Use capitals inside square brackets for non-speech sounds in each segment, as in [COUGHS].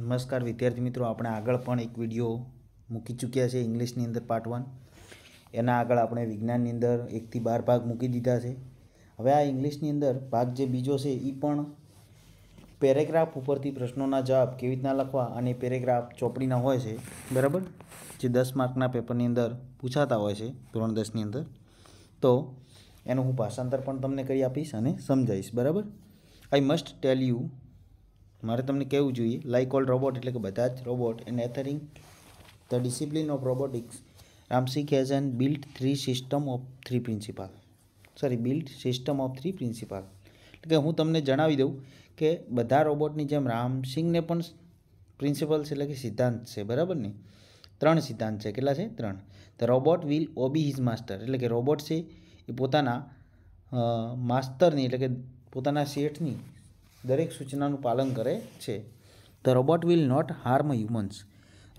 નમસ્કાર વિદ્યાર્થી મિત્રો આપણે આગળ પણ એક વિડીયો મૂકી ચૂક્યા છે ઇંગ્લિશની અંદર પાર્ટ વન એના આગળ આપણે વિજ્ઞાનની અંદર એકથી બાર ભાગ મૂકી દીધા છે હવે આ ઇંગ્લિશની અંદર ભાગ જે બીજો છે એ પણ પેરેગ્રાફ ઉપરથી પ્રશ્નોના જવાબ કેવી રીતના લખવા અને પેરેગ્રાફ ચોપડીના હોય છે બરાબર જે દસ માર્કના પેપરની અંદર પૂછાતા હોય છે ધોરણ દસની અંદર તો એનું હું ભાષાંતર પણ તમને કરી આપીશ અને સમજાવીશ બરાબર આઈ મસ્ટ ટેલ યુ મારે તમને કહેવું જોઈએ લાઇક ઓલ રોબોટ એટલે કે બધા જ robot and authoring the discipline of robotics રામસિક has an built three system of three principle sorry built system of three principle એટલે કે હું તમને જણાવી દઉં કે બધા રોબોટની જેમ રામસિંગને પણ પ્રિન્સિપલ્સ એટલે કે સિદ્ધાંત છે બરાબર ને ત્રણ સિદ્ધાંત છે કેટલા છે ત્રણ the robot will obey his master એટલે કે રોબોટ છે એ પોતાના માસ્તરની એટલે કે પોતાના શેઠની દરેક સૂચનાનું પાલન કરે છે the robot will not harm humans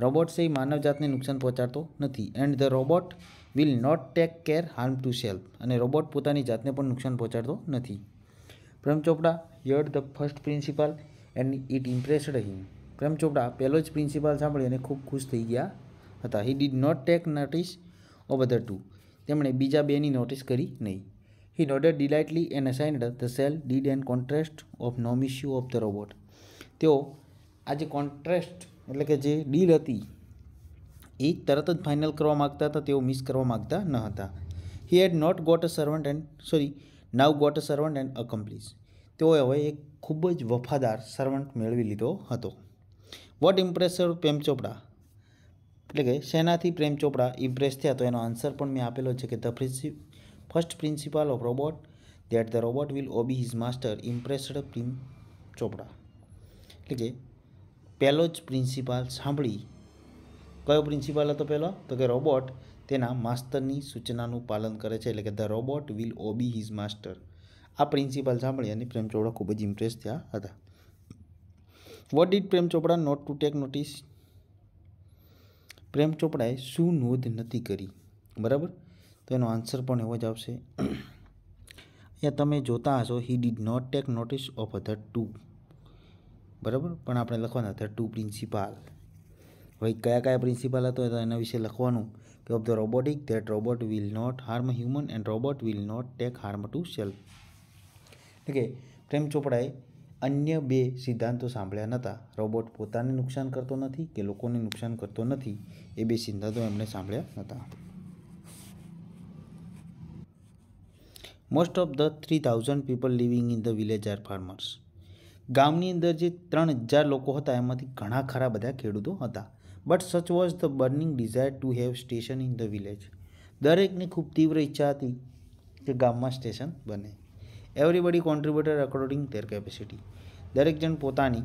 robot છે એ માનવજાતને નુકસાન પહોંચાડતો નથી and the robot will not take care harm to self અને રોબોટ પોતાની જાતને પણ નુકસાન પહોંચાડતો નથી Prem Chopra heard the first principle and it impressed him Prem Chopra પહેલો જ પ્રિન્સિપાલ સાંભળી અને ખૂબ ખુશ થઈ ગયા હતા he did not take notice of other two તેમણે બીજા બેની નોટિસ કરી નહીં He nodded delightedly and assigned the cell did and contrast of no issue of the robot. તેઓ આ જે કોન્ટ્રાસ્ટ એટલે કે જે ડીલ હતી એ તરત જ ફાઇનલ કરવા માગતા હતા તેઓ મિસ કરવા માગતા ન હતા he had not got a servant and sorry now got a servant and accomplice તેઓએ હવે એક ખૂબ જ વફાદાર સર્વન્ટ મેળવી લીધો હતો વોટ ઇમ્પ્રેસર પ્રેમ ચોપડા એટલે કે શેનાથી પ્રેમ ચોપડા ઇમ્પ્રેસ થયા તો એનો આન્સર પણ મેં આપેલો છે કે the First principle of robot that the robot will obey his master impressed Prem Chopra એટલે કે પહેલો જ પ્રિન્સિપાલ સાંભળી કયો પ્રિન્સિપાલ હતો પહેલો તો કે રોબોટ તેના માસ્ટરની સૂચનાનું પાલન કરે છે એટલે કે the robot will obey his master આ પ્રિન્સિપાલ સાંભળી અને પ્રેમ ચોપડા ખૂબ જ ઇમ્પ્રેસ થયા હતા vote did Prem Chopra not to take notice Prem ચોપડાએ શું નોંધ નથી કરી બરાબર તો એનો આન્સર પણ એવો જ આવશે અહીંયા તમે જોતા હશો he did not take notice of other to બરાબર પણ આપણે લખવાના અધર ટુ પ્રિન્સિપાલ હવે કયા કયા પ્રિન્સિપાલ હતો એના વિશે લખવાનું કે of the robotic that robot will not harm human and robot will not take harm to self એટલે કે પ્રેમ ચોપડાએ અન્ય બે સિદ્ધાંતો સાંભળ્યા નહોતા રોબોટ પોતાને નુકસાન કરતો નથી કે લોકોને નુકસાન કરતો નથી એ બે સિદ્ધાંતો એમણે સાંભળ્યા નહોતા most of the three thousand people living in the village are farmers ગામની અંદર જે ત્રણ હજાર લોકો હતા એમાંથી ઘણા ખરા બધા ખેડૂતો હતા but such was the burning desire to have station in the village દરેકની ખૂબ તીવ્ર ઈચ્છા હતી કે ગામમાં સ્ટેશન બને everybody contributor according their capacity દરેક જણ પોતાની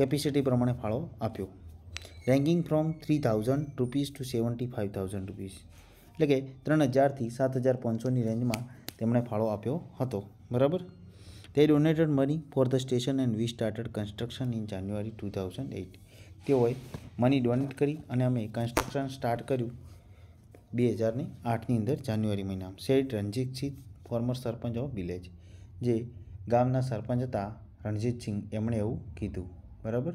કેપેસિટી પ્રમાણે ફાળો આપ્યો ranging from three thousand rupees to seventy five thousand rupees એટલે કે ત્રણ હજારથી સાત હજાર પાંચસોની રેન્જમાં તેમણે ફાળો આપ્યો હતો બરાબર તે donated money for the station and we started construction in January two thousand eight તેઓએ મની ડોનેટ કરી અને અમે કન્સ્ટ્રક્શન સ્ટાર્ટ કર્યું બે હજારની આઠની અંદર જાન્યુઆરી મહિનામાં Sheth Ranjitsinh former sarpanch of village જે ગામના સરપંચ હતા રણજીતસિંહ એમણે એવું કીધું બરાબર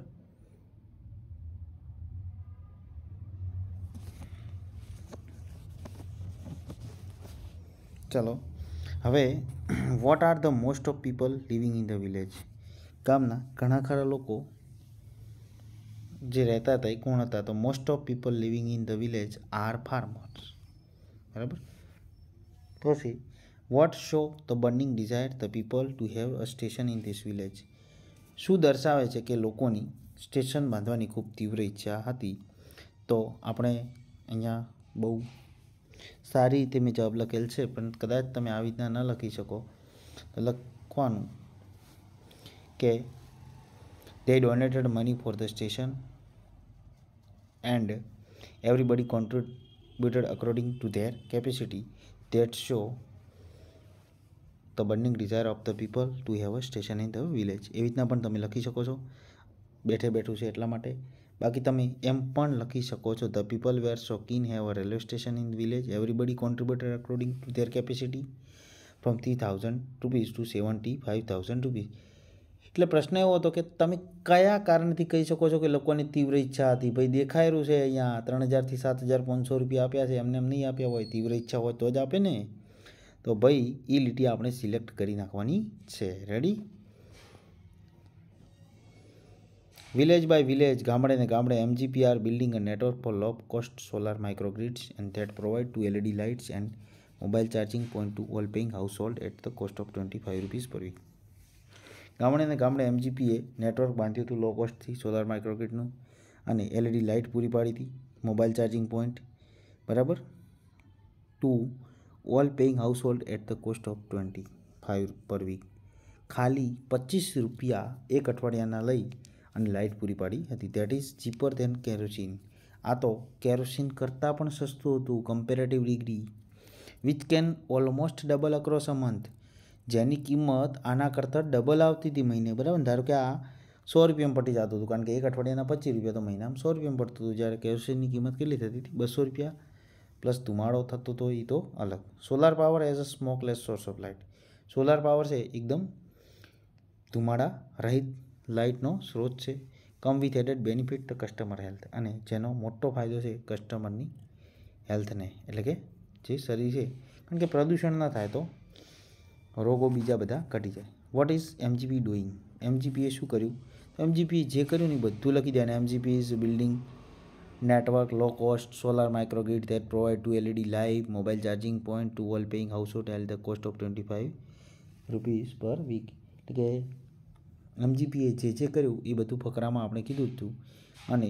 ચલો હવે what are the most of people living in the village ગામના ઘણા ખરા લોકો જે રહેતા હતા એ કોણ હતા તો most of people living in the village are farmers બરાબર પછી what show the burning desire the people to have a station in this village શું દર્શાવે છે કે લોકોની સ્ટેશન બાંધવાની ખૂબ તીવ્ર ઈચ્છા હતી તો આપણે અહીંયા બહુ સારી રીતે મેં જવાબ લખેલ છે પણ કદાચ તમે આવી રીતના ન લખી શકો તો લખવાનું કે they donated money for the station and everybody contributed according to their capacity that show the burning desire of the people to have a station in the village એવી રીતના પણ તમે લખી શકો છો બેઠે બેઠું છે એટલા માટે બાકી તમે એમ પણ લખી શકો છો ધ પીપલ વેર શોકીન have a railway station in village everybody contributor according to their capacity from three thousand rupees to seventy five thousand rupees એટલે પ્રશ્ન એવો હતો કે તમે કયા કારણથી કહી શકો છો કે લોકોની તીવ્ર ઈચ્છા હતી ભાઈ દેખાયેલું છે અહીંયા ત્રણ હજારથી સાત હજાર પાંચસો રૂપિયા આપ્યા છે એમને એમ નહીં આપ્યા હોય તીવ્ર ઈચ્છા હોય તો જ આપે ને તો ભાઈ એ લીટી આપણે સિલેક્ટ કરી નાખવાની છે રેડી વિલેજ બાય વિલેજ ગામડે ને ગામડે MGPR building a network for low cost solar microgrids and that provide to LED lights and mobile charging point to all paying household at the cost of twenty five rupees per week ગામડે ને ગામડે એમજીપીએ network બાંધ્યું હતું લો કોસ્ટથી solar માઇક્રોગ્રીડનું અને LED light e પૂરી પાડી હતી mobile charging point બરાબર to all paying household at the cost of twenty five per વી ખાલી પચીસ રૂપિયા એક અઠવાડિયાના લઈ અને લાઇટ પૂરી પાડી હતી that is cheaper than kerosene આ તો કેરોસીન કરતાં પણ સસ્તું હતું comparative degree which can almost double across a month જેની કિંમત આના કરતાં ડબલ આવતી હતી મહિને બરાબર ધારો કે આ સો રૂપિયામાં પટી જતું હતું કારણ કે એક અઠવાડિયાના પચીસ રૂપિયા તો મહિનામાં સો રૂપિયામાં પડતું હતું જ્યારે કેરોસીનની કિંમત કેટલી થતી હતી બસો રૂપિયા પ્લસ ધુમાડો થતો હતો એ તો અલગ solar power as a smokeless source of light solar power છે એકદમ ધુમાડા રહિત લાઇટનો સ્રોત છે come with added benefit customer health અને જેનો મોટો ફાયદો છે કસ્ટમરની હેલ્થને એટલે કે જે શરીર છે કારણ કે પ્રદૂષણ ના થાય તો રોગો બીજા બધા ઘટી જાય વોટ ઇઝ એમજીપી ડુઈંગ એમજીપીએ શું કર્યું તો એમજીપીએ જે કર્યું ને બધું લખી દે અને MGP is building network low cost solar microgrid that provide to LED light mobile charging point to all paying household એલ the cost of twenty five rupees per week એટલે કે એમજીપીએ જે જે કર્યું એ બધું ફકરામાં આપણે કીધું હતું અને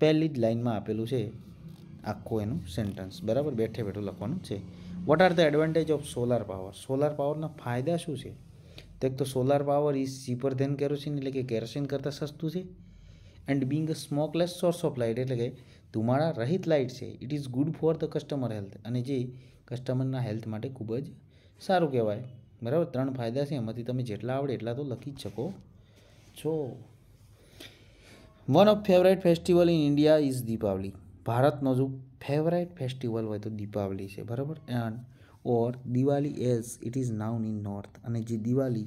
પહેલી જ લાઇનમાં આપેલું છે આખું એનું સેન્ટન્સ બરાબર બેઠે બેઠું લખવાનું છે what are the advantage of solar power solar પાવરના ફાયદા શું છે તો એક તો solar power is cheaper than kerosene એટલે કે કેરોસીન કરતાં સસ્તું છે and being a smokeless source of light એટલે કે ધુમાડા રહિત લાઇટ છે it is good for the customer health અને જે કસ્ટમરના હેલ્થ માટે ખૂબ જ સારું કહેવાય બરાબર ત્રણ ફાયદા છે એમાંથી તમે જેટલા આવડે એટલા તો લખી જ શકો છો one of favourite festival in India is Deepavali ભારતનો જો ફેવરેટ ફેસ્ટિવલ હોય તો દીપાવલી છે બરાબર and or Diwali as it is known in north અને જે દિવાળી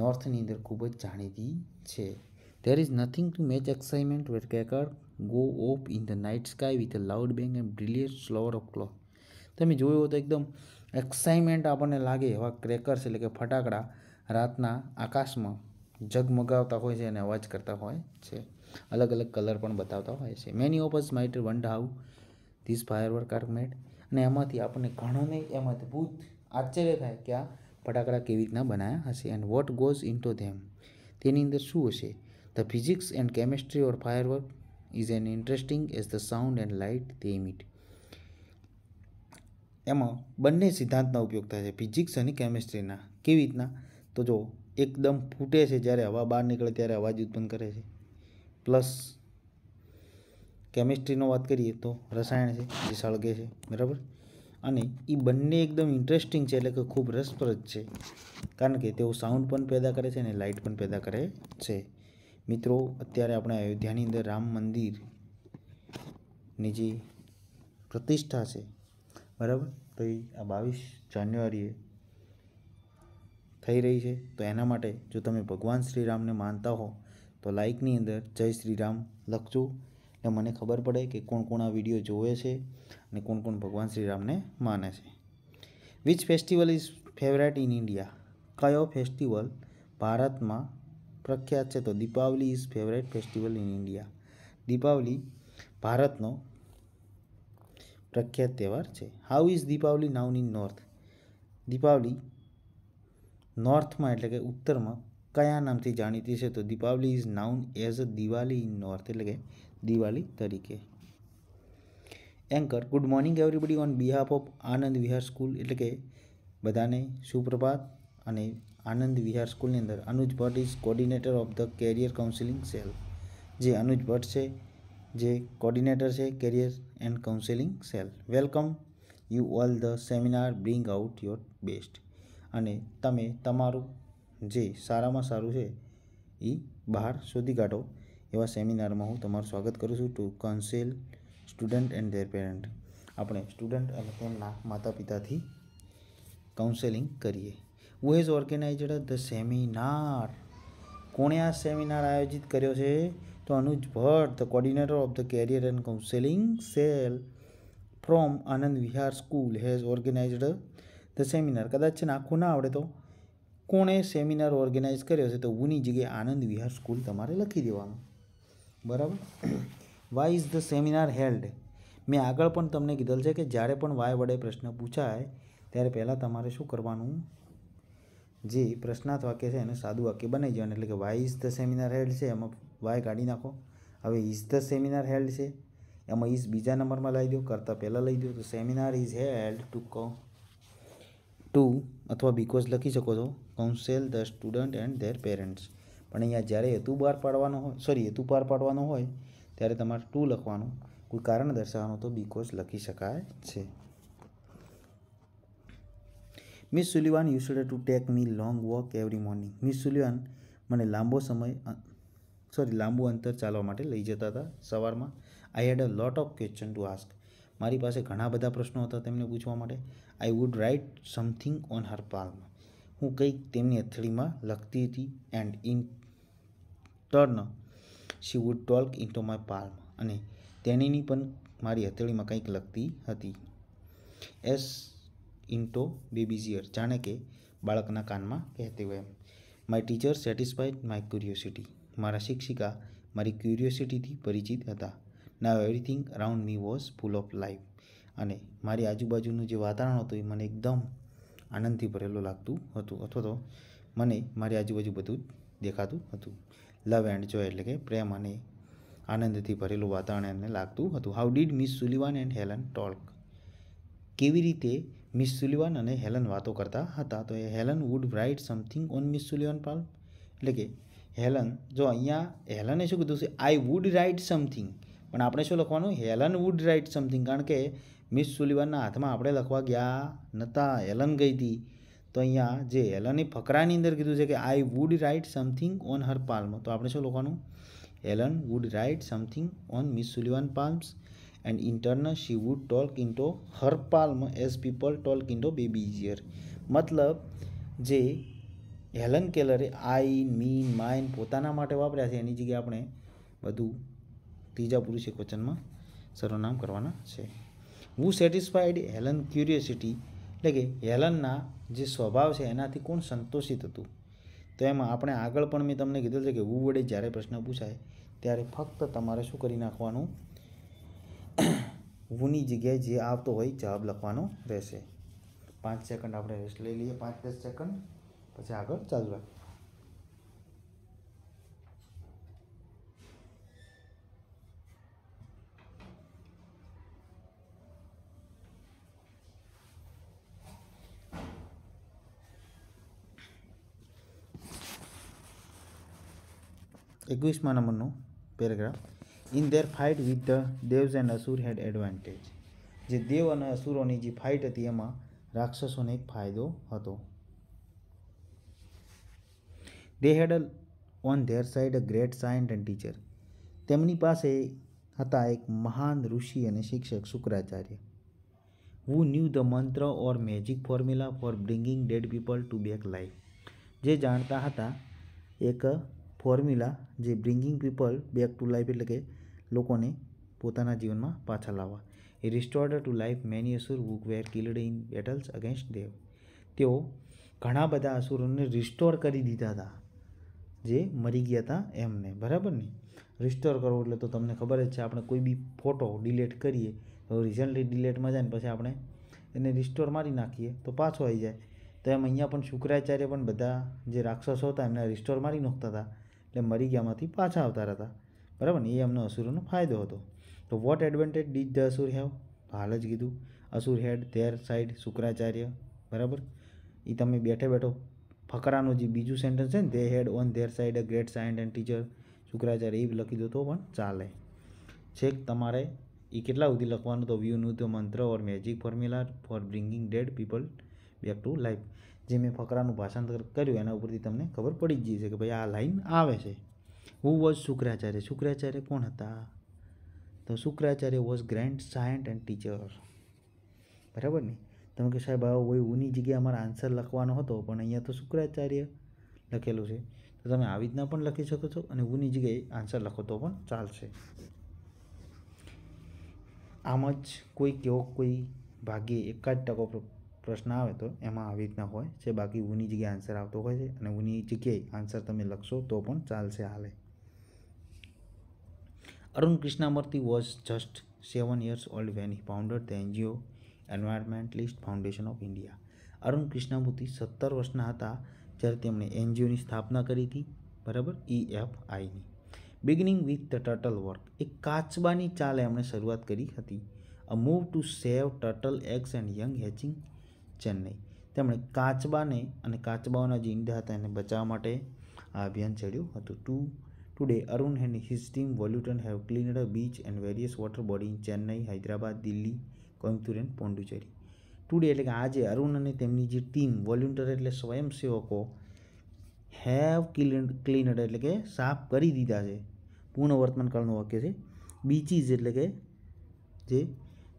નોર્થની અંદર ખૂબ જ જાણીતી છે there is nothing to match excitement where કેકર go off in the night sky with a loud bang and brilliant flower of cloth તમે જોયું તો એકદમ એક્સાઇમેન્ટ આપણને લાગે એવા ક્રેકર્સ એટલે કે ફટાકડા રાતના આકાશમાં ઝગમગાવતા હોય છે અને અવાજ કરતા હોય છે અલગ અલગ કલર પણ બતાવતા હોય છે many of us might wonder how this firework are made અને એમાંથી આપણને ઘણોને એમ અદ્ભુત આશ્ચર્ય થાય કે આ ફટાકડા કેવી રીતના બનાવ્યા હશે and what goes into them ધેમ તેની અંદર શું હશે the physics and chemistry or firework is an interesting as the sound and light they emit. એમાં બંને સિદ્ધાંતના ઉપયોગ થાય છે ફિઝિક્સ અને કેમિસ્ટ્રીના કેવી રીતના તો જો એકદમ ફૂટે છે જ્યારે હવા બહાર નીકળે ત્યારે અવાજ ઉત્પન્ન કરે છે પ્લસ કેમિસ્ટ્રીનો વાત કરીએ તો રસાયણ છે જે સળગે છે બરાબર અને એ બંને એકદમ ઇન્ટરેસ્ટિંગ છે એટલે કે ખૂબ રસપ્રદ છે કારણ કે તેઓ સાઉન્ડ પણ પેદા કરે છે અને લાઇટ પણ પેદા કરે છે મિત્રો અત્યારે આપણે અયોધ્યાની અંદર રામ મંદિરની જે પ્રતિષ્ઠા છે બરાબર તો એ આ બાવીસ જાન્યુઆરીએ થઈ રહી છે તો એના માટે જો તમે ભગવાન શ્રીરામને માનતા હો તો લાઇકની અંદર જય શ્રીરામ લખજો એટલે મને ખબર પડે કે કોણ કોણ આ વિડીયો જોવે છે અને કોણ કોણ ભગવાન શ્રીરામને માને છે which festival is favourite in India કયો ફેસ્ટિવલ ભારતમાં પ્રખ્યાત છે તો Deepavali is favourite festival in India Deepavali ભારતનો પ્રખ્યાત તહેવાર છે how is Deepavali known in north Deepavali નોર્થમાં એટલે કે ઉત્તરમાં કયા નામથી જાણીતી છે તો Deepavali is known as a Diwali in north એટલે કે દિવાળી તરીકે anchor good morning everybody on behalf of Anand Vihar school એટલે કે બધાને સુપ્રભાત અને આનંદ વિહાર સ્કૂલની અંદર Anuj Bhatt is coordinator of the career counselling cell જે અનુજ ભટ્ટ છે જે કોર્ડિનેટર છે career and counselling cell welcome you all the seminar bring out your best અને તમે તમારું જે સારામાં સારું છે એ બહાર શોધી કાઢો એવા સેમિનારમાં હું તમારું સ્વાગત કરું છું to counsel student and their parent આપણે સ્ટુડન્ટ અને તેમના માતા પિતાથી કાઉન્સેલિંગ કરીએ who has organized the seminar કોણે આ સેમિનાર આયોજિત કર્યો છે to Anuj Bhatt, the coordinator of the Career and Counseling Cell from Anand Vihar School, has organized the seminar. કદાચ છે નાખું ના આવડે તો કોણે સેમિનાર ઓર્ગેનાઇઝ કર્યો છે તો હુની જગ્યાએ આનંદ વિહાર સ્કૂલ તમારે લખી દેવાનું બરાબર why is the seminar held મેં આગળ પણ તમને કીધેલ છે કે જ્યારે પણ વાય વડે પ્રશ્ન પૂછાય ત્યારે પહેલાં તમારે શું કરવાનું જે પ્રશ્નાર્થ વાક્ય છે એને સાદું વાક્ય બનાવી જવાનું એટલે કે why is the seminar held છે એમાં વાય કાઢી નાખો હવે ઇઝ ધ સેમિનાર હેલ્ડ છે એમાં ઇઝ બીજા નંબરમાં લઈ દો કરતાં પહેલાં લઈ દો તો સેમિનાર ઇઝ હેલ્ડ ટુ કો ટુ અથવા બીકોઝ લખી શકો છો counsel the student and their parents પણ અહીંયા જ્યારે હેતુ બહાર પાડવાનો હોય સોરી હેતુ બહાર પાડવાનો હોય ત્યારે તમારે ટુ લખવાનું કોઈ કારણ દર્શાવવાનું તો બીકોઝ લખી શકાય છે Miss Sullivan you should to take me long walk every morning Miss Sullivan મને લાંબો સમય સોરી લાંબુ અંતર ચાલવા માટે લઈ જતા હતા સવારમાં I had a lot of question to ask મારી પાસે ઘણા બધા પ્રશ્નો હતા તેમને પૂછવા માટે I would write something on her palm હું કંઈક તેમની અથડીમાં લખતી હતી and in turn she would talk in to my palm અને તેણીની પણ મારી હથેળીમાં કંઈક લખતી હતી એસ ઇન્ટો બેબીઝિયર જાણે કે બાળકના કાનમાં કહેતી હોય એમ my teacher satisfied my curiosity મારા શિક્ષિકા મારી ક્યુરિયોસિટીથી પરિચિત હતા now everything around me was full of life અને મારી આજુબાજુનું જે વાતાવરણ હતું એ મને એકદમ આનંદથી ભરેલું લાગતું હતું અથવા તો મને મારી આજુબાજુ બધું જ દેખાતું હતું લવ એન્ડ જોય એટલે કે પ્રેમ અને આનંદથી ભરેલું વાતાવરણ એમને લાગતું હતું how did Miss Sullivan and Helen talk કેવી રીતે મિસ સુલિવાન અને હેલન વાતો કરતા હતા તો એ Helen would write something on Miss Sullivan palm એટલે કે હેલન જો અહીંયા હેલને શું કીધું છે આઈ વુડ રાઇટ સમથિંગ પણ આપણે શું લખવાનું હેલન વુડ રાઇટ સમથિંગ કારણ કે મિસ સુલિવાનના હાથમાં આપણે લખવા ગયા નહોતા હેલન ગઈ હતી તો અહીંયા જે હેલને ફકરાની અંદર કીધું છે કે I would write something on her palm તો આપણે શું લખવાનું Helen would write something on Miss Sullivan palms and in turn she would talk into her palm as people talk into baby ear મતલબ જે હેલન કેલરે આઈ મી mine પોતાના માટે વાપર્યા છે એની જગ્યાએ આપણે બધું ત્રીજા પુરુષ એક વચનમાં સર્વનામ કરવાના છે હું સેટિસ્ફાઈડ હેલન ક્યુરિયોસિટી એટલે કે હેલનના જે સ્વભાવ છે એનાથી કોણ સંતોષિત હતું તો એમાં આપણે આગળ પણ મેં તમને કીધું છે કે હું વડે જ્યારે પ્રશ્ન પૂછાય ત્યારે ફક્ત તમારે શું કરી નાખવાનું હુની [COUGHS] જગ્યાએ જે આવતો હોય જવાબ લખવાનો રહેશે પાંચ સેકન્ડ આપણે રેસ્ટ લઈ લઈએ પાંચ દસ સેકન્ડ પછી આગળ ચાલુ રાખ એકવીસમા નંબરનો paragraph in their fight with the devs and asur had advantage જે દેવ અને અસુરોની જે ફાઇટ હતી એમાં રાક્ષસોને એક ફાયદો હતો they had a on their side a great scientist and teacher તેમની પાસે હતા એક મહાન ઋષિ અને શિક્ષક Shukracharya વુ knew the mantra or magic formula for bringing dead people to back life જે જાણતા હતા એક ફોર્મ્યુલા જે bringing people back to life એટલે કે લોકોને પોતાના જીવનમાં પાછા લાવવા એ restored to life many asur who were killed in battles against dev તેઓ ઘણા બધા અસુરોને રિસ્ટોર કરી દીધા હતા જે મરી ગયા હતા એમને બરાબર ને રિસ્ટોર કરવો એટલે તો તમને ખબર જ છે આપણે કોઈ બી ફોટો ડિલેટ કરીએ તો રિસન્ટલી ડિલેટમાં જાય ને પછી આપણે એને રિસ્ટોર મારી નાખીએ તો પાછો આવી જાય તો એમ અહીંયા પણ શુક્રાચાર્ય પણ બધા જે રાક્ષસો હતા એમને રિસ્ટોર મારી નાખતા હતા એટલે મરી ગયામાંથી પાછા આવતા હતા બરાબર ને એ એમનો અસુરોનો ફાયદો હતો તો what advantage did the asur have હાલ જ કીધું asur had their side Shukracharya બરાબર એ તમે બેઠે બેઠો ફકરાનું જે બીજું સેન્ટેન્સ છે ને તે had on their side a great scientist and teacher Shukracharya એ લખી દો તો પણ ચાલે છેક તમારે એ કેટલા સુધી લખવાનું તો view knew the mantra or magic formula for bringing dead people back to life જે મેં ફકરાનું ભાષાંતર કર્યું એના ઉપરથી તમને ખબર પડી જ છે કે ભાઈ આ લાઈન આવે છે હુ વોઝ શુક્રાચાર્ય શુક્રાચાર્ય કોણ હતા તો Shukracharya was grand scientist and teacher બરાબર ને તમે કે સાહેબ હોય ઉની જગ્યાએ અમારે આન્સર લખવાનો હતો પણ અહીંયા તો શુક્રાચાર્ય લખેલું છે તો તમે આવી રીતના પણ લખી શકો છો અને ઉની જગ્યાએ આન્સર લખો તો પણ ચાલશે આમ જ કોઈ કેવો કોઈ ભાગ્યે એકાદ ટકો પ્રશ્ન આવે તો એમાં આવી રીતના હોય છે બાકી ઉની જગ્યાએ આન્સર આવતો હોય છે અને ઉની જગ્યાએ આન્સર તમે લખશો તો પણ ચાલશે હાલે Arun Krishnamurthy was just seven years old when he founder the NGO environmentalist foundation of India Arun Krishnamurthy સત્તર વર્ષના હતા જ્યારે તેમણે એનજીઓની સ્થાપના કરી હતી બરાબર ઈ એફ આઈની beginning with the turtle work એક કાચબાની ચાલ એમણે શરૂઆત કરી હતી a move to save turtle eggs and young hatching Chennai તેમણે કાચબાને અને કાચબાઓના જે ઈંડા હતા એને બચાવવા માટે આ અભિયાન ચડ્યું હતું to today Arun and his team વોલ્યુટન have cleaned a beach and various water body in Chennai Hyderabad Delhi Coimbatore and Pondicherry today એટલે કે આજે અરુણ અને તેમની જે ટીમ વોલ્યુન્ટર એટલે સ્વયંસેવકો હેવ ક્લીન ક્લીનડ એટલે કે સાફ કરી દીધા છે પૂર્ણ વર્તમાન કાળનું વાક્ય છે બીચીસ એટલે કે જે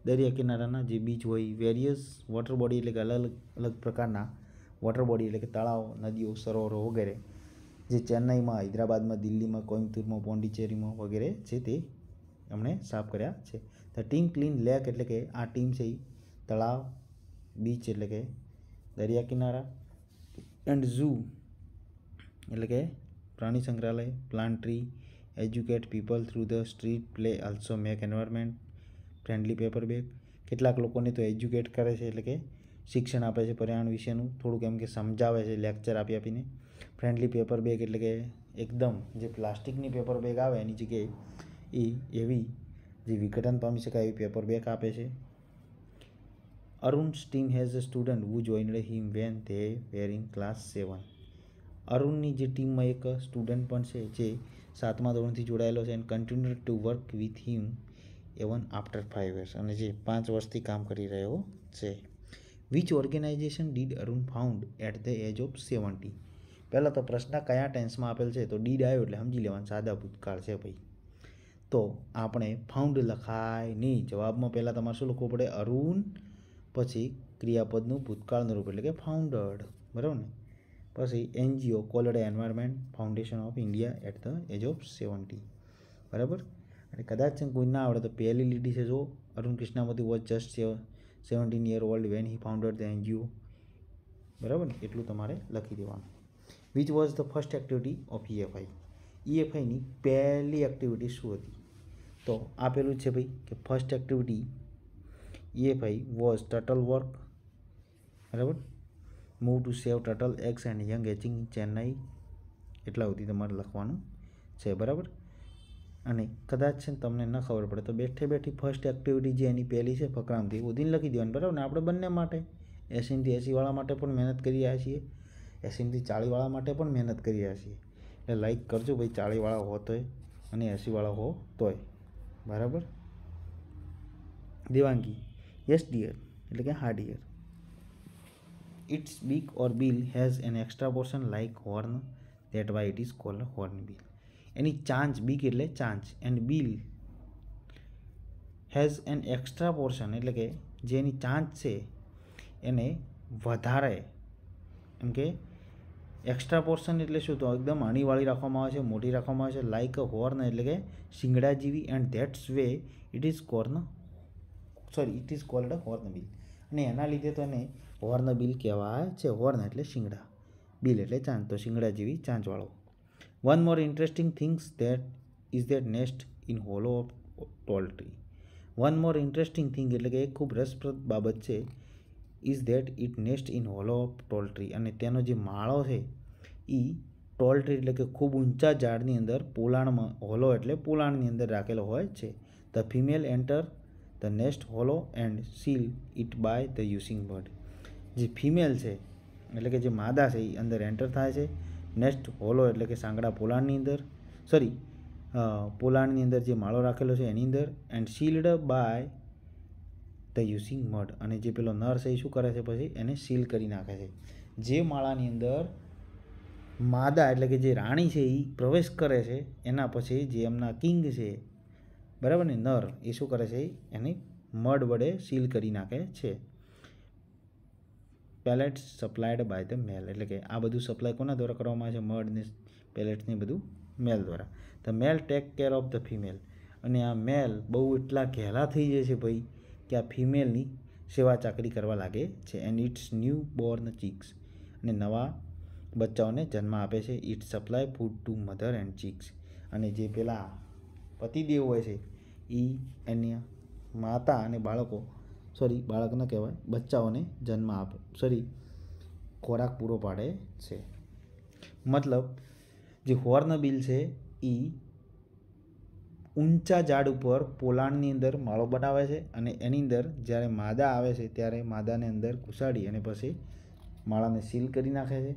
દરિયા કિનારાના જે બીચ હોય વેરિયસ વોટર બોડી એટલે કે અલગ અલગ પ્રકારના વોટર બોડી એટલે કે તળાવ નદીઓ સરોવરો વગેરે જે ચેન્નઈમાં હૈદરાબાદમાં દિલ્હીમાં કોઇમ્બતુરમાં પોંડિચેરીમાં વગેરે છે તે એમણે સાફ કર્યા છે ધ ટીમ ક્લીન લેક એટલે કે આ ટીમ છે એ તળાવ બીચ એટલે કે દરિયા કિનારા એન્ડ ઝૂ એટલે કે પ્રાણી સંગ્રહાલય plant tree educate people through the street play also make environment friendly paper bag કેટલાક લોકોને તો એજ્યુકેટ કરે છે એટલે કે શિક્ષણ આપે છે પર્યાવરણ વિશેનું થોડુંક એમ કે સમજાવે છે લેક્ચર આપી આપીને ફ્રેન્ડલી પેપર બેગ એટલે કે એકદમ જે પ્લાસ્ટિકની પેપર બેગ આવે એની જગ્યાએ એ એવી જે વિઘટન પામી શકાય એવી પેપર બેક આપે છે Arun steam has a student who joined him when they were in class seven અરુણની જે ટીમમાં એક સ્ટુડન્ટ પણ છે જે સાતમા ધોરણથી જોડાયેલો છે and continue to work with him even after five years અને જે પાંચ વર્ષથી કામ કરી રહ્યો છે which organisation did Arun found at the age of seventy પહેલાં તો પ્રશ્ન કયા ટેન્સમાં આપેલ છે તો ડીડ આવ્યો એટલે સમજી લેવાનું સાદા ભૂતકાળ છે ભાઈ તો આપણે ફાઉન્ડ લખાય નહીં જવાબમાં પહેલાં તમારે શું લખવું પડે અરુણ પછી ક્રિયાપદનું ભૂતકાળનું રૂપ એટલે કે ફાઉન્ડર્ડ બરાબર ને પછી NGO called environment foundation of India at the age of seventy બરાબર અને કદાચ કોઈ ના આવડે તો પહેલી લીટી છે જો Arun Krishnamurthy was just seventeen year old when he founder the NGO બરાબર ને એટલું તમારે લખી દેવાનું which was the first activity of EFI ઈએફઆઈની પહેલી એક્ટિવિટી શું હતી તો આપેલું છે ભાઈ કે ફર્સ્ટ એક્ટિવિટી એ ભાઈ વોઝ ટટલ વર્ક બરાબર move to save turtle eggs and young hatching Chennai એટલા સુધી તમારે લખવાનું છે બરાબર અને કદાચ છે ને તમને ન ખબર પડે તો બેઠે બેઠી ફર્સ્ટ એક્ટિવિટી જે એની પહેલી છે ફકરામથી ઉધીને લખી દેવાની બરાબર ને આપણે બંને માટે એસીથી એસીવાળા માટે પણ મહેનત કરી રહ્યા છીએ એસીથી ચાળીવાળા માટે પણ મહેનત કરી રહ્યા છીએ એટલે લાઇક કરજો ભાઈ ચાળીવાળા હો તોય અને એસીવાળા હો તોય બરાબર દેવાંગી યસ ડિયર એટલે કે હા dear it's beak or bill has an extra portion like horn that why it is called horn bill એની ચાંચ બીક એટલે ચાંચ and bill has an extra portion એટલે કે જેની ચાંચ છે એને વધારે એમ કે એક્સ્ટ્રા પોર્શન એટલે શું તો એકદમ અણીવાળી રાખવામાં આવે છે મોટી રાખવામાં આવે છે લાઇક અ હોર્ન એટલે કે શિંગડા જેવી and that's way it is corn sorry it is called a bill અને એના લીધે તો એને બિલ કહેવાય છે હોર્ન એટલે શિંગડા બિલ એટલે ચાંચ તો શિંગડા જેવી ચાંચવાળો one more interesting things that is that nest in hollow of tall tree one more interesting thing એટલે કે એક ખૂબ રસપ્રદ બાબત છે is that it nest in hollow of tall tree અને તેનો જે માળો છે એ ટોલ ટ્રી એટલે કે ખૂબ ઊંચા ઝાડની અંદર પોલાણમાં હોલો એટલે પોલાણની અંદર રાખેલો હોય છે the female enter the nest hollow and seal it by the using bird જે ફિમેલ છે એટલે કે જે માદા છે એ અંદર એન્ટર થાય છે નેસ્ટ હોલો એટલે કે સાંગડા પોલાણની અંદર સોરી પોલાણની અંદર જે માળો રાખેલો છે એની અંદર and sealed by the using mud અને જે પેલો નર્સ એ શું કરે છે પછી એને સીલ કરી નાખે છે જે માળાની અંદર માદા એટલે કે જે રાણી છે એ પ્રવેશ કરે છે એના પછી જે એમના કિંગ છે બરાબર ને નર એ શું કરે છે એને મડ વડે સીલ કરી નાખે છે pellets supplied by the male એટલે કે આ બધું સપ્લાય કોના દ્વારા કરવામાં આવે છે મડ ને પેલેટ્સ ને બધું મેલ દ્વારા the male take care of the female અને આ મેલ બહુ એટલા ઘેલા થઈ જાય છે ભાઈ કે આ ફિમેલની સેવા ચાકરી કરવા લાગે છે and it's new born chicks અને નવા બચ્ચાઓને જન્મ આપે છે it supply food to mother and chicks અને જે પેલા પતિદેવ હોય છે એ એની માતા અને બાળકો સોરી બાળક ન કહેવાય બચ્ચાઓને જન્મ આપે સોરી ખોરાક પૂરો પાડે છે મતલબ જે હોર્નબિલ છે એ ઊંચા ઝાડ ઉપર પોલાણની અંદર માળો બનાવે છે અને એની અંદર જ્યારે માદા આવે છે ત્યારે માદાને અંદર ઘુસાડી અને પછી માળાને સીલ કરી નાખે છે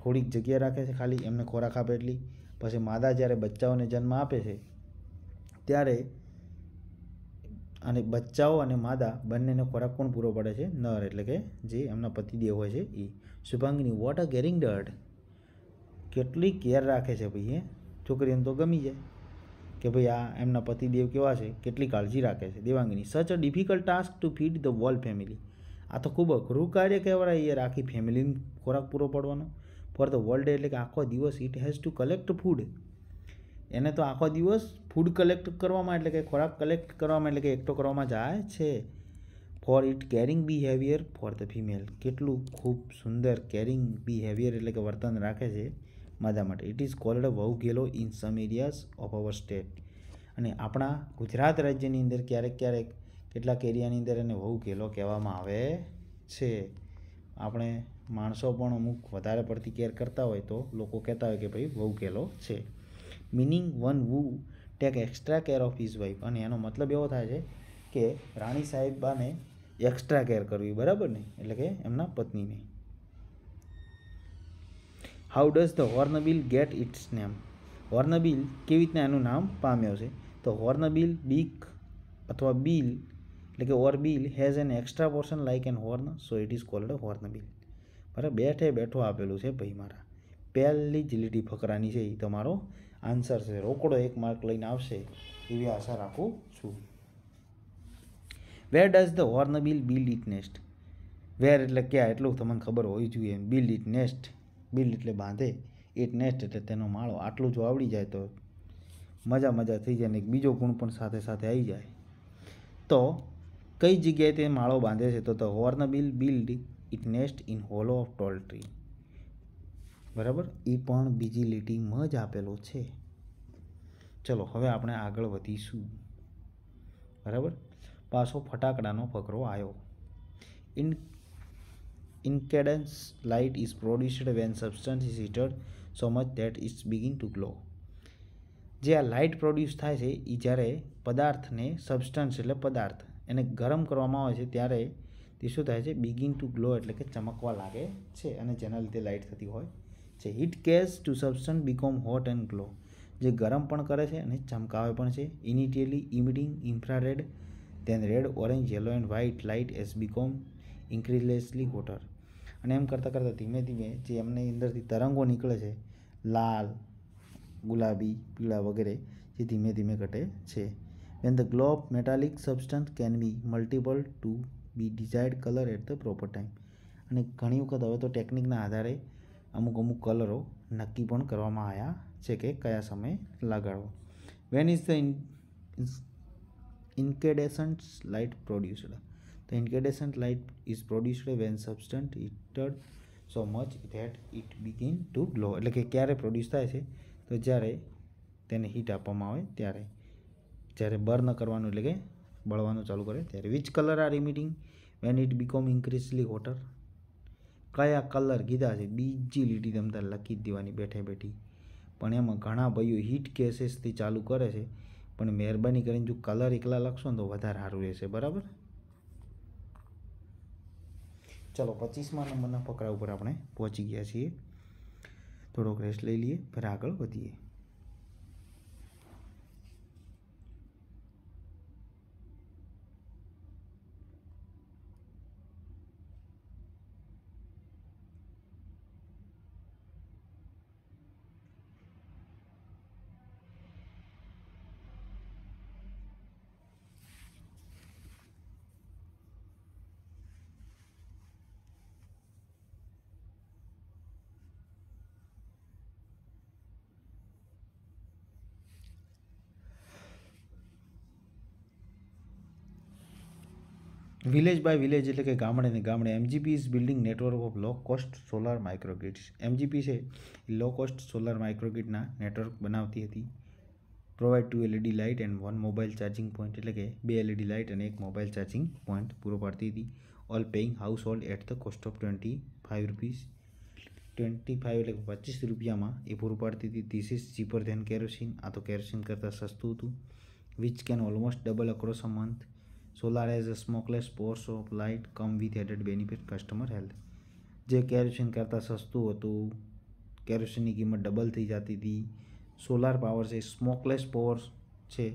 થોડીક જગ્યા રાખે છે ખાલી એમને ખોરાક આપે એટલી પછી માદા જ્યારે બચ્ચાઓને જન્મ આપે છે ત્યારે અને બચ્ચાઓ અને માદા બંનેને ખોરાક કોણ પૂરો પડે છે નર એટલે કે જે એમના પતિદેવ હોય છે એ શુભાંગની વોટ અ કેરિંગ ડર્ટ કેટલી કેર રાખે છે ભાઈ ભાઈએ છોકરીઓને તો ગમી જાય કે ભાઈ આ એમના પતિદેવ કેવા છે કેટલી કાળજી રાખે છે Devangini such a difficult task to feed the whole family આ તો ખૂબ અઘરું કાર્ય કહેવાય એ રાખી ફેમિલીને ખોરાક પૂરો પાડવાનો ફોર ધ વર્લ્ડ એટલે કે આખો દિવસ it has to collect food એને તો આખો દિવસ ફૂડ કલેક્ટ કરવામાં એટલે કે ખોરાક કલેક્ટ કરવામાં એટલે કે એકઠો કરવામાં જાય છે for it caring behaviour for the female કેટલું ખૂબ સુંદર કેરિંગ બિહેવિયર એટલે કે વર્તન રાખે છે માદા માટે ઇટ ઇઝ કોલ્ડ વહુ ગેલો in some areas of our state અને આપણા ગુજરાત રાજ્યની અંદર ક્યારેક ક્યારેક કેટલાક એરિયાની અંદર એને વહુ ગેલો કહેવામાં આવે છે આપણે માણસો પણ અમુક વધારે પડતી કેર કરતા હોય તો લોકો કહેતા હોય કે ભાઈ વહુ ગેલો છે meaning one who take extra care of his wife અને એનો મતલબ એવો થાય છે કે રાણી સાહેબાને એક્સ્ટ્રા કેર કરવી બરાબર ને એટલે કે એમના પત્નીને how does the hornbill get its name hornbill કેવી રીતના એનું નામ પામ્યો છે તો હોર્નબિલ બીક અથવા બિલ એટલે કે bill has an extra portion like an horn so it is called hornbill બરાબર બેઠે બેઠો આપેલું છે ભાઈ મારા પહેલી જ લીટી ફકરાની છે એ તમારો આન્સર છે રોકડો એક માર્ક લઈને આવશે એવી આશા રાખું છું where does the hornbill build it nest where એટલે ક્યાં એટલું તમને ખબર હોવી જોઈએ બિલ્ડ ઇટ નેસ્ટ બિલ એટલે બાંધે એટ નેસ્ટ એટલે તેનો માળો આટલું જો આવડી જાય તો મજા મજા થઈ જાય ને બીજો ગુણ પણ સાથે સાથે આવી જાય તો કઈ જગ્યાએ તે માળો બાંધે છે તો the horn bill build it nest in hollow of tall tree બરાબર એ પણ બીજી લીટીમાં જ આપેલો છે ચલો હવે આપણે આગળ વધીશું બરાબર પાછો ફટાકડાનો ફકરો આવ્યો in incandescent light is produced when substance is heated so much that it's begin to glow જે આ લાઇટ પ્રોડ્યુસ થાય છે એ જ્યારે પદાર્થને સબસ્ટન્સ એટલે પદાર્થ એને ગરમ કરવામાં આવે છે ત્યારે તે શું થાય છે બિગિન ટુ ગ્લો એટલે કે ચમકવા લાગે છે અને જેના લીધે લાઇટ થતી હોય છે heat causes to substance become hot and glow જે ગરમ પણ કરે છે અને ચમકાવે પણ છે initially emitting infrared then red orange yellow and white light as become increasingly hotter અને એમ કરતાં કરતાં ધીમે ધીમે જે એમની અંદરથી તરંગો નીકળે છે લાલ ગુલાબી પીળા વગેરે જે ધીમે ધીમે ઘટે છે when the globe metallic substance can be multiple to be desired colour at the proper time અને ઘણી વખત હવે તો ટેકનિકના આધારે અમુક અમુક કલરો નક્કી પણ કરવામાં આવ્યા છે કે કયા સમયે લગાડવો when is the incandescence light produced The incandescent light is produced when substance heated so much that it begin to glow એટલે કે ક્યારે પ્રોડ્યુસ થાય છે તો જ્યારે તેને હીટ આપવામાં આવે ત્યારે જ્યારે બર્ન કરવાનું એટલે કે બળવાનું ચાલુ કરે ત્યારે which colour are emitting when it become increasingly hotter કયા કલર કીધા છે બીજી લીટી તમતા લખી દેવાની બેઠે બેઠી પણ એમાં ઘણા ભાઈઓ હીટ કેસીસથી ચાલુ કરે છે પણ મહેરબાની કરીને જો કલર એકલા લખશો ને તો વધારે સારું રહેશે બરાબર ચલો પચીસમાં નંબરના ફકરા ઉપર આપણે પહોંચી ગયા છીએ થોડોક રેસ્ટ લઈ લઈએ ફેર આગળ વધીએ વિલેજ બાય વિલેજ એટલે કે ગામડે ને ગામડે MGP is building network of low cost solar microgrids MGP છે એ લો કોસ્ટ સોલાર માઇક્રોગ્રીડના નેટવર્ક બનાવતી હતી provide to LED light and one mobile charging point એટલે કે બે એલઈડી લાઇટ e અને એક મોબાઈલ ચાર્જિંગ પોઈન્ટ પૂરો પાડતી હતી all paying household at the cost of twenty five rupees twenty five એટલે પચીસ રૂપિયામાં એ પૂરું પાડતી હતી this is cheaper than kerosene આ તો કેરોસીન કરતાં સસ્તું હતું which can almost double across a month solar as a smokeless source of light come with added benefit customer health જે કેરોસીન કરતાં સસ્તું હતું કેરોસીનની કિંમત ડબલ થઈ જતી હતી સોલાર પાવર છે સ્મોકલેસ પાવર છે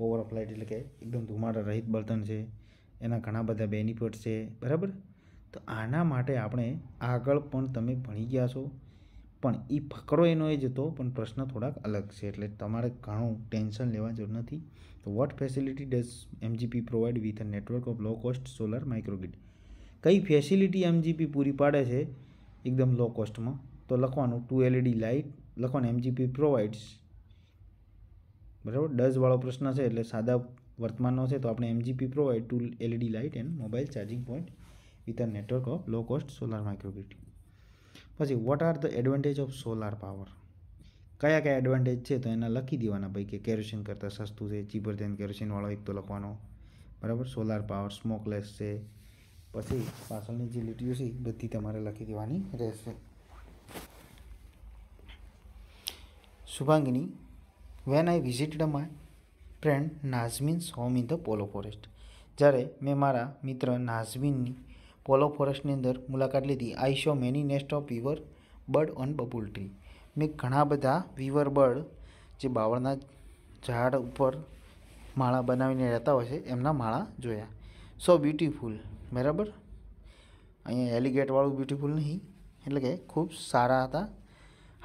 પોવર ઓફ લાઇટ એટલે કે એકદમ ધુમાડા રહિત બળતણ છે એના ઘણા બધા બેનિફિટ છે બરાબર તો આના માટે આપણે આગળ પણ તમે ભણી ગયા છો પણ એ ફકરો એનો એ જ હતો પણ પ્રશ્ન થોડાક અલગ છે એટલે તમારે ઘણું ટેન્શન લેવા જરૂર નથી તો what facility does MGP provide with a network of low cost solar microgrid કઈ ફેસિલિટી એમજીપી પૂરી પાડે છે એકદમ લો કોસ્ટમાં તો લખવાનું ટુ એલઈડી લાઇટ લખવાનું એમજીપી પ્રોવાઇડ્સ બરાબર ડઝવાળો પ્રશ્ન છે એટલે સાદા વર્તમાનનો છે તો આપણે MGP provide to LED light and mobile charging point with a network of low cost solar microgrid પછી what are the advantage of solar power કયા કયા એડવાન્ટેજ છે તો એના લખી દેવાના ભાઈ કે કેરોસીન કરતાં સસ્તું છે ચીપર ધેન કેરોસીનવાળો એક તો લખવાનો બરાબર સોલાર પાવર સ્મોકલેસ છે પછી પાછળની જે લીટીઓ છે બધી તમારે લખી દેવાની રહેશે Shubhangini when I visited my friend Nazmin's home in the Polo forest જ્યારે મેં મારા મિત્ર નાઝમિનની પોલો ફોરેસ્ટની અંદર મુલાકાત લીધી I show many nest of weaver bird on babul tree મેં ઘણા બધા વિવરબર્ડ જે બાવળના ઝાડ ઉપર માળા બનાવીને રહેતા હોય છે એમના માળા જોયા સો બ્યુટીફુલ બરાબર અહીંયા એલિગેટવાળું બ્યુટીફુલ નહીં એટલે કે ખૂબ સારા હતા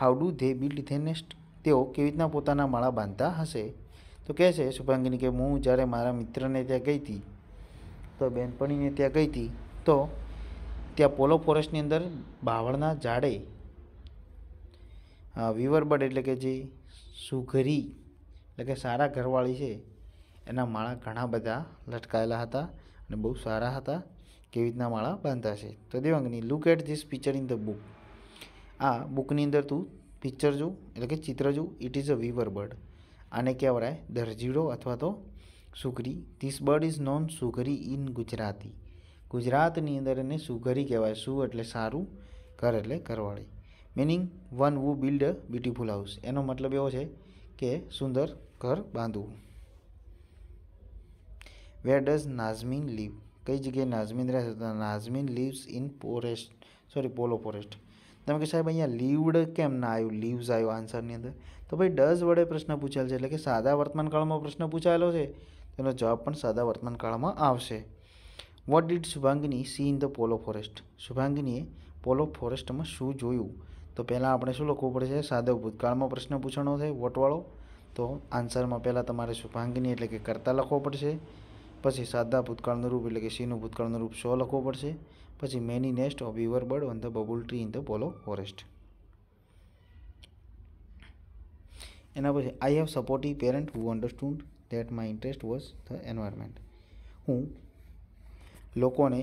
how do they build they nest તેઓ કેવી રીતના પોતાના માળા બાંધતા હશે તો કહે છે શુભાંગીની કે હું જ્યારે મારા મિત્રને ત્યાં ગઈ હતી તો બહેનપણીને ત્યાં ગઈ હતી તો ત્યાં પોલો ફોરેસ્ટની અંદર બાવળના ઝાડે વિવરબડ એટલે કે જે સુઘરી એટલે કે સારા ઘરવાળી છે એના માળા ઘણા બધા લટકાયેલા હતા અને બહુ સારા હતા કેવી રીતના માળા બાંધતા છે તો Devangini look at this picture in the book આ બુકની અંદર તું પિક્ચર જો એટલે કે ચિત્ર જો it is a weaver bird આને કહેવાય દરજીડો અથવા તો સુઘરી this bird is known sughari in Gujarati ગુજરાતની અંદર એને સુઘરી કહેવાય સુ એટલે સારું ઘર એટલે ઘરવાળી meaning one who build a beautiful house એનો મતલબ એવો છે કે સુંદર ઘર બાંધવું વેર ડઝ નાઝમીન લીવ કઈ જગ્યાએ નાઝમીન રહે છે Nazmin lives in forest sorry Polo forest તમે કે સાહેબ અહીંયા લીવડ કેમ ના આવ્યું લીવ્સ આવ્યો આન્સરની અંદર તો ભાઈ ડઝ વડે પ્રશ્ન પૂછાયેલ છે એટલે કે સાદા વર્તમાનકાળમાં પ્રશ્ન પૂછાયેલો છે તેનો જવાબ પણ સાદા વર્તમાનકાળમાં આવશે what did Shubhangini see in the Polo forest શુભાંગનીએ પોલો ફોરેસ્ટમાં શું જોયું તો પહેલાં આપણે શું લખવું પડશે સાદો ભૂતકાળમાં પ્રશ્ન પૂછવાનો છે વોટવાળો તો આન્સરમાં પહેલાં તમારે શુભાંગની એટલે કે કરતાં લખવો પડશે પછી સાદા ભૂતકાળનું રૂપ એટલે કે સીનું ભૂતકાળનું રૂપ શો લખવું પડશે પછી many nest of weaver bird on the babul tree in the Polo forest એના પછી I have supportive parent who understood that my interest was the environment હું લોકોને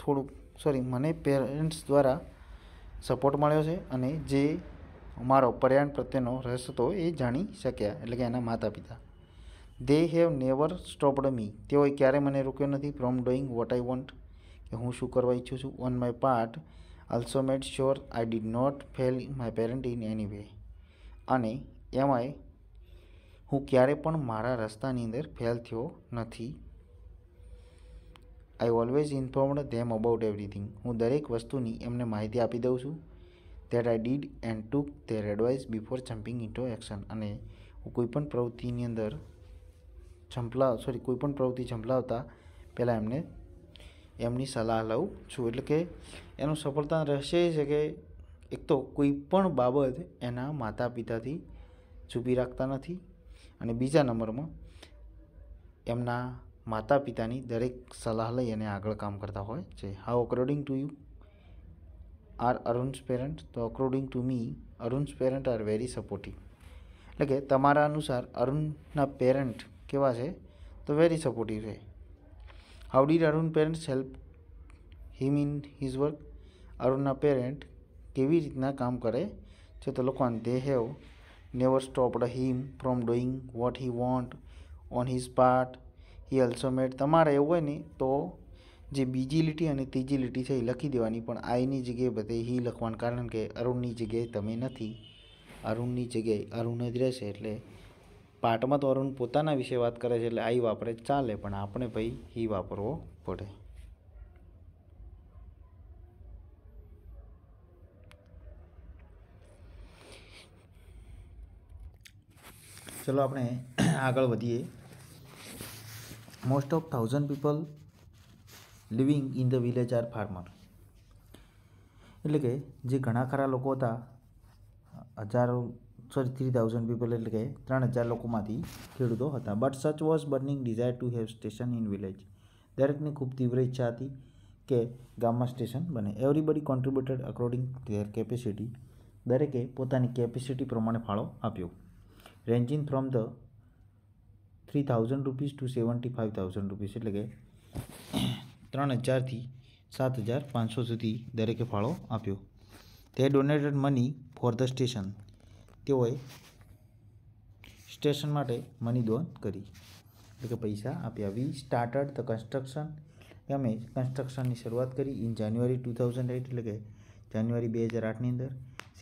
થોડુંક સોરી મને પેરેન્ટ્સ દ્વારા સપોર્ટ મળ્યો છે અને જે મારો પર્યાવરણ પ્રત્યેનો રસ હતો એ જાણી શક્યા એટલે કે એના માતા પિતા they have never stopped me તેઓએ ક્યારેય મને રોક્યો નથી from doing what I want કે હું શું કરવા ઈચ્છું છું on my part also made sure I did not fail my parent in any way અને એમાંય હું ક્યારે પણ મારા રસ્તાની અંદર ફેલ થયો નથી I always informed them about everything હું દરેક વસ્તુની એમને માહિતી આપી દઉં છું that I did and took their advice before jumping into action અને હું કોઈપણ પ્રવૃત્તિની અંદર ઝંપલા સોરી કોઈપણ પ્રવૃત્તિ ઝંપલાવતા પહેલાં એમને એમની સલાહ લઉં છું એટલે કે એનું સફળતા રહેશે છે કે એક તો કોઈ પણ બાબત એના માતા પિતાથી છુપી રાખતા નથી અને બીજા નંબરમાં એમના માતા પિતાની દરેક સલાહ લઈ અને આગળ કામ કરતા હોય છે how according to you are Arun's parent તો according to me Arun's parent are very supportive એટલે કે તમારા અનુસાર અરુણના પેરેન્ટ કેવા છે તો વેરી સપોર્ટિવ છે how did Arun parents help him in his work અરુણના પેરેન્ટ કેવી રીતના કામ કરે છે તો લોકો they have never stopped him from doing what he want on his part he also made તમારે એવું હોય ને તો જે બીજી લીટી અને ત્રીજી લીટી છે એ લખી દેવાની પણ આઈની જગ્યાએ બધે હી લખવાનું કારણ કે અરુણની જગ્યાએ તમે નથી અરુણની જગ્યાએ અરુણ જ રહેશે એટલે પાઠમાં તો અરુણ પોતાના વિશે વાત કરે છે એટલે આઈ વાપરે ચાલે પણ આપણે ભાઈ હી વાપરવો પડે ચલો આપણે આગળ વધીએ most of thousand people living in the village are farmer એટલે કે જે ઘણા ખરા લોકો હતા હજારો સોરી થ્રી થાઉઝન્ડ પીપલ એટલે કે ત્રણ હજાર લોકોમાંથી ખેડૂતો હતા but such was burning desire to have station in village દરેકની ખૂબ તીવ્ર ઈચ્છા હતી કે ગામમાં સ્ટેશન બને everybody contributed according their capacity દરેકે પોતાની કેપેસિટી પ્રમાણે ફાળો આપ્યો ranging from the three thousand rupees to seventy five thousand rupees એટલે કે ત્રણ હજારથી સાત હજાર પાંચસો સુધી દરેકે ફાળો આપ્યો તે donated money for the station તેઓએ સ્ટેશન માટે મની ડોન કરી એટલે કે પૈસા આપ્યા વી સ્ટાર્ટડ ધ કન્સ્ટ્રક્શન અમે કન્સ્ટ્રક્શનની શરૂઆત કરી in January two thousand eight એટલે કે જાન્યુઆરી બે હજાર આઠની અંદર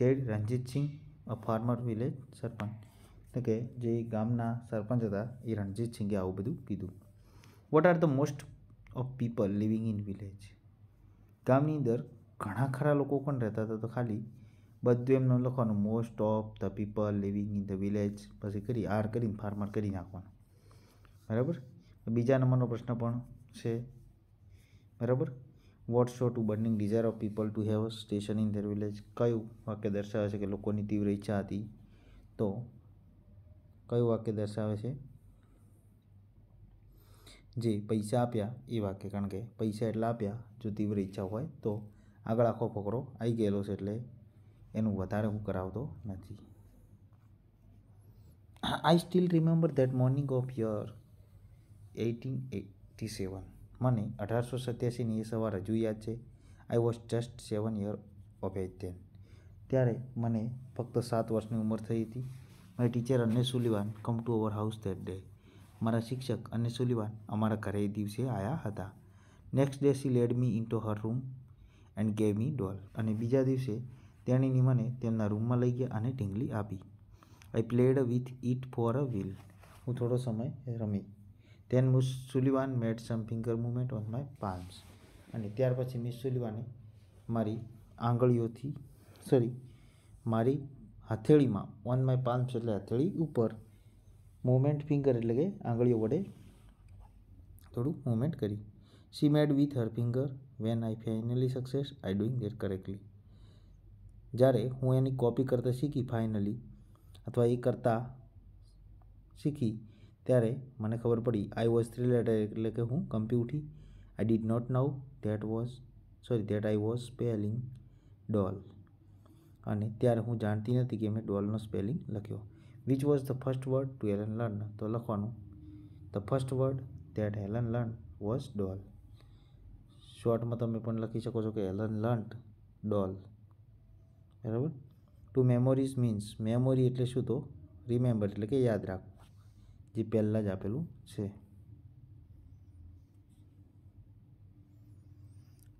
said Ranjitsinh a farmer village sarpanch એટલે કે જે ગામના સરપંચ હતા એ રણજીત સિંઘે આવું બધું કીધું what are the most of people living in village ગામની અંદર ઘણા ખરા લોકો પણ રહેતા હતા તો ખાલી બધું એમનું લખવાનું most of the people living in the village પછી કરી આર કરીને ફાર્મર કરી નાખવાનું બરાબર બીજા નંબરનો પ્રશ્ન પણ છે બરાબર what show to burning desire of people to have station in their village કયું વાક્ય દર્શાવે છે કે લોકોની તીવ્ર ઈચ્છા હતી તો કયું વાક્ય દર્શાવે છે જે પૈસા આપ્યા એ વાક્ય કારણ કે પૈસા એટલા આપ્યા જો તીવ્ર ઈચ્છા હોય તો આગળ આખો ફકરો આવી ગયેલો છે એટલે એનું વધારે હું કરાવતો નથી I still remember that morning of year eighteen eighty seven મને અઢારસો સત્યાસીની એ સવાર હજુ યાદ છે I was just seven year of age ત્યારે મને ફક્ત સાત વર્ષની ઉંમર થઈ હતી મારી ટીચર અને Sullivan come to our house that day મારા શિક્ષક અને સુલિવાન અમારા ઘરે એ દિવસે આવ્યા હતા next day she led me into her room and gave me doll અને બીજા દિવસે તેણીની મને તેમના રૂમમાં લઈ ગયા અને ઢીંગલી આપી I played with it for a while હું થોડો સમય રમી then Miss Sullivan made some finger movement on my palms અને ત્યાર પછી મિસ સુલિવાને મારી આંગળીઓથી સોરી મારી હથેળીમાં વન માય પાલ્મ્સ એટલે હથેળી ઉપર મૂવમેન્ટ ફિંગર એટલે કે આંગળીઓ વડે થોડું મૂવમેન્ટ કરી she made with her finger when I finally success I doing that correctly જ્યારે હું એની કોપી કરતાં શીખી ફાઇનલી અથવા એ કરતાં શીખી ત્યારે મને ખબર પડી આઈ વોઝ થ્રિલેડ એટલે કે હું કંપી ઉઠી I did not know that was sorry that I was spelling doll અને ત્યારે હું જાણતી નથી કે મેં ડોલનો સ્પેલિંગ લખ્યો which was the first word to Helen learn તો લખવાનું the first word that Helen learn was doll શોર્ટમાં તમે પણ લખી શકો છો કે હેલન લર્ન્ટ ડોલ બરાબર ટુ મેમોરીઝ મીન્સ મેમોરી એટલે શું તો રિમેમ્બર એટલે કે યાદ રાખવું જે પહેલાં જ આપેલું છે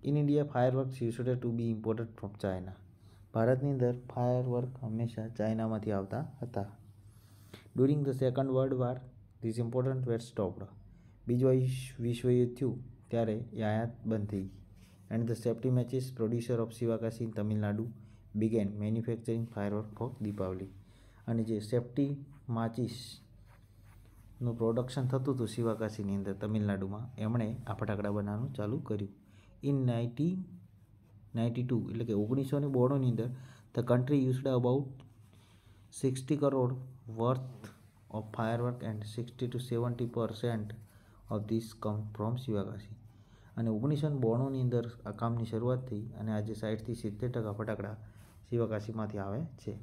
in India work used to be imported from China ભારતની અંદર ફાયરવર્ક હંમેશા ચાઇનામાંથી આવતા હતા during the second world war this important were stopped બીજું વિશ્વયુદ્ધ થયું ત્યારે એ આયાત બંધ થઈ ગઈ and the safety matches producer of Sivakasi in Tamil Nadu began manufacturing firework for Deepavali અને જે સેફ્ટી માચિસનું પ્રોડક્શન થતું હતું શિવાકાશીની અંદર તમિલનાડુમાં એમણે આ ફટાકડા બનાવવાનું ચાલુ કર્યું ઇન નાઇન્ટી નાઇન્ટી ટુ એટલે કે ઓગણીસો ને બોણુંની અંદર the country used about sixty crore worth of fire work and sixty to seventy percent of this come from Sivakasi અને ઓગણીસો ને બોણુંની અંદર આ કામની શરૂઆત થઈ અને આજે સાઠથી સિત્તેર ટકા ફટાકડા શિવકાશીમાંથી આવે છે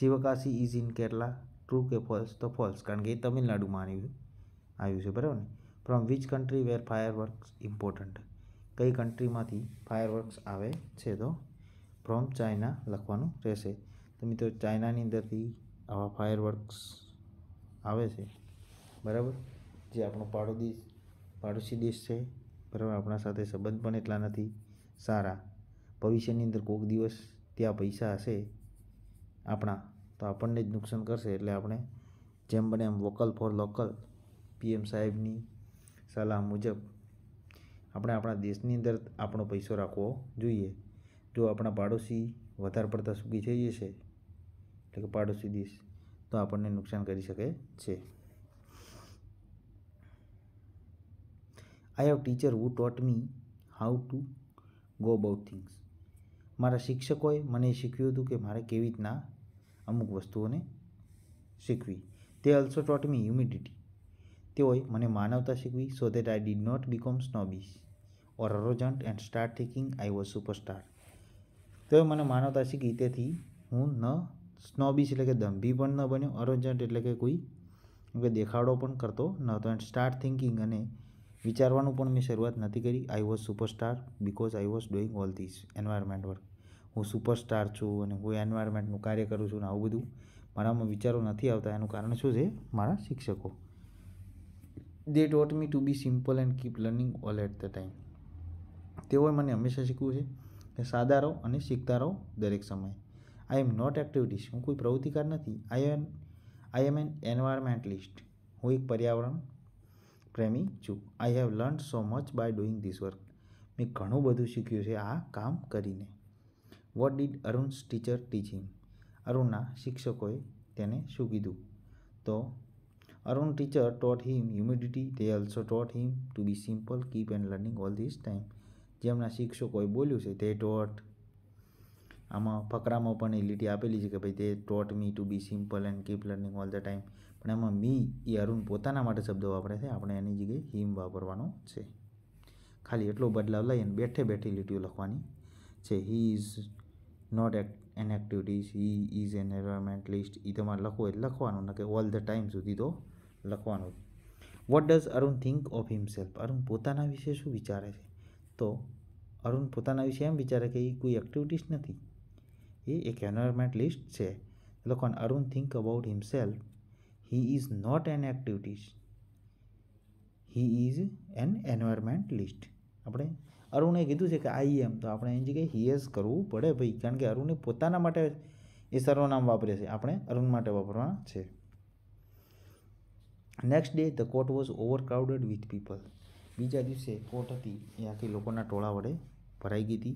Sivakasi is in Kerala true કે ફોલ્સ તો ફોલ્સ કારણ કે એ તમિલનાડુમાં આવ્યું આવ્યું છે બરાબર ને from which country were fire work important કઈ કન્ટ્રીમાંથી ફાયરવર્ક્સ આવે છે તો ફ્રોમ ચાઇના લખવાનું રહેશે તો મિત્રો ચાઇનાની અંદરથી આવા ફાયરવર્ક્સ આવે છે બરાબર જે આપણો પાડોશી પાડોશી દેશ છે બરાબર આપણા સાથે સંબંધ પણ એટલા નથી સારા ભવિષ્યની અંદર કોઈક દિવસ ત્યાં પૈસા હશે આપણા તો આપણને જ નુકસાન કરશે એટલે આપણે જેમ બને એમ વોકલ ફોર લોકલ પીએમ સાહેબની સલાહ મુજબ આપણે આપણા દેશની અંદર આપણો પૈસો રાખવો જોઈએ જો આપણા પાડોશી વધારે પડતા સુખી થઈ જશે એટલે કે પાડોશી દેશ તો આપણને નુકસાન કરી શકે છે I have teacher who taught me how to go about things મારા શિક્ષકોએ મને શીખવ્યું હતું કે મારે કેવી રીતના અમુક વસ્તુઓને શીખવી તે ઓલ્સો ટોટ મી હ્યુમિડિટી તેઓએ મને માનવતા શીખવી so that I did not become snobbish or arrogant and start thinking I was superstar તેઓએ મને માનવતા શીખી તેથી હું ન સ્નોબીશ એટલે કે દંભી પણ ન બન્યો અરોજન્ટ એટલે કે કોઈ કે દેખાડો પણ કરતો ન હતો એન્ડ સ્ટાર્ટ થિંકિંગ અને વિચારવાનું પણ મેં શરૂઆત નથી કરી I was superstar because I was doing all this environment work હું સુપરસ્ટાર છું અને હું એન્વાયરમેન્ટનું કાર્ય કરું છું ને આવું બધું મારામાં વિચારો નથી આવતા એનું કારણ શું છે મારા શિક્ષકો they taught me to be simple and keep learning all at the time તેઓએ મને હંમેશા શીખવું છે કે સાદા રહો અને શીખતા રહો દરેક સમયે આઈ એમ નોટ એક્ટિવિટીઝ હું કોઈ પ્રવૃત્તિકાર નથી આઈ એમ આઈ એમ એન એન્વાયરમેન્ટલિસ્ટ હું એક પર્યાવરણ પ્રેમી છું I have learn so much by doing this work મેં ઘણું બધું શીખ્યું છે આ કામ કરીને what did Arun's teacher teaching અરુણના શિક્ષકોએ તેને શું કીધું તો Arun teacher taught him humidity. They also taught him to be simple, keep and learning all this time. જેમના શિક્ષકોએ બોલ્યું છે તે ટોટ આમાં ફકરામાં પણ એ લીટી આપેલી છે કે ભાઈ તે taught me to be simple and keep learning all the time પણ એમાં મી એ અરુણ પોતાના માટે શબ્દ વાપરે છે આપણે એની જગ્યાએ હિમ વાપરવાનો છે ખાલી એટલો બદલાવ લઈ અને બેઠે બેઠી લીટીઓ લખવાની છે હી ઇઝ નોટ એક an activities he is an list એ તમારે લખવું એટલે લખવાનું ન કે ઓલ ધ ટાઈમ સુધી તો લખવાનું what does Arun think of himself Arun પોતાના વિશે શું વિચારે છે તો અરુણ પોતાના વિશે એમ વિચારે કે એ કોઈ એક્ટિવિટીઝ નથી એ એક એન્વાયરમેન્ટ લિસ્ટ છે લખવાનું Arun think about himself he is not an activities he is an environmentalist આપણે અરુણે કીધું છે કે આઈ એમ તો આપણે એની જગ્યાએ હી એઝ કરવું પડે ભાઈ કારણ કે અરુણે પોતાના માટે એ સર્વનામ વાપરે છે આપણે અરુણ માટે વાપરવાના છે next day the court was overcrowded with people બીજા દિવસે કોર્ટ હતી એ આખી લોકોના ટોળા વડે ભરાઈ ગઈ હતી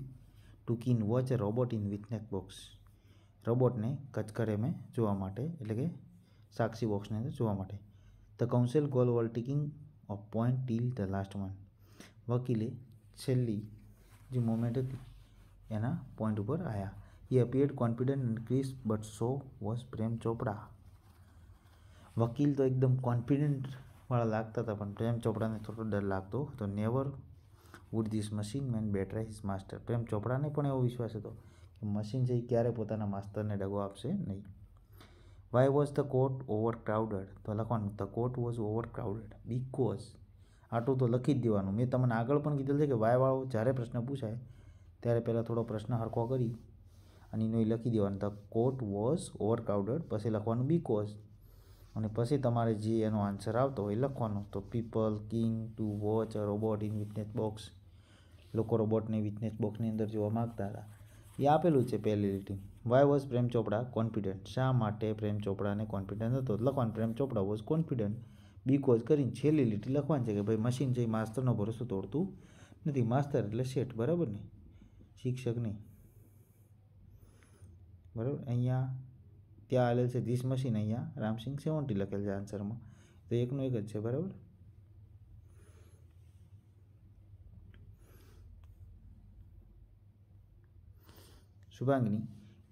took in watch a robot in witness box રોબોટને કચકરે મેં જોવા માટે એટલે કે સાક્ષી બોક્સને જોવા માટે the counsel goal wall ticking off point till the last one વકીલે છેલ્લી જે મોમેન્ટ હતી એના પોઈન્ટ ઉપર આવ્યા he appeared confident and but so was Prem Chopra વકીલ તો એકદમ કોન્ફિડન્ટવાળા લાગતા હતા પણ પ્રેમ ચોપડાને થોડો ડર લાગતો તો never would this machine man better his master Prem ચોપડાને પણ એવો વિશ્વાસ હતો કે મશીન છે એ ક્યારે પોતાના માસ્ટરને ડગો આપશે નહીં why was the court overcrowded તો લખવાનું the court was overcrowded because આટલું તો લખી જ દેવાનું મેં તમને આગળ પણ કીધું છે કે વાયવાળો જ્યારે પ્રશ્ન પૂછાય ત્યારે પહેલાં થોડો પ્રશ્ન હરખો કરી અને એનો લખી દેવાનું the court was overcrowded પછી લખવાનું બીકોઝ અને પછી તમારે જે એનો આન્સર આવતો હોય લખવાનો તો people king to watch robot in witness box લોકો રોબોટને વિટનેસ બોક્સની અંદર જોવા માગતા હતા એ આપેલું છે પહેલી લીટી વાય વોઝ પ્રેમ ચોપડા કોન્ફિડન્ટ શા માટે પ્રેમ ચોપડાને કોન્ફિડન્ટ હતો લખવાનું પ્રેમ ચોપડા વોઝ કોન્ફિડન્ટ બીકોઝ કરીને છેલ્લી લીટી લખવાની છે કે ભાઈ મશીન છે માસ્તરનો ભરોસો તોડતું નથી માસ્તર એટલે શેઠ બરાબર ને શિક્ષક બરાબર અહીંયા ત્યાં આવેલ છે ધીસ મશીન અહીંયા રામસિંગ સેવન્ટી લખેલ છે આન્સરમાં તો એકનું એક જ છે બરાબર Shubhangini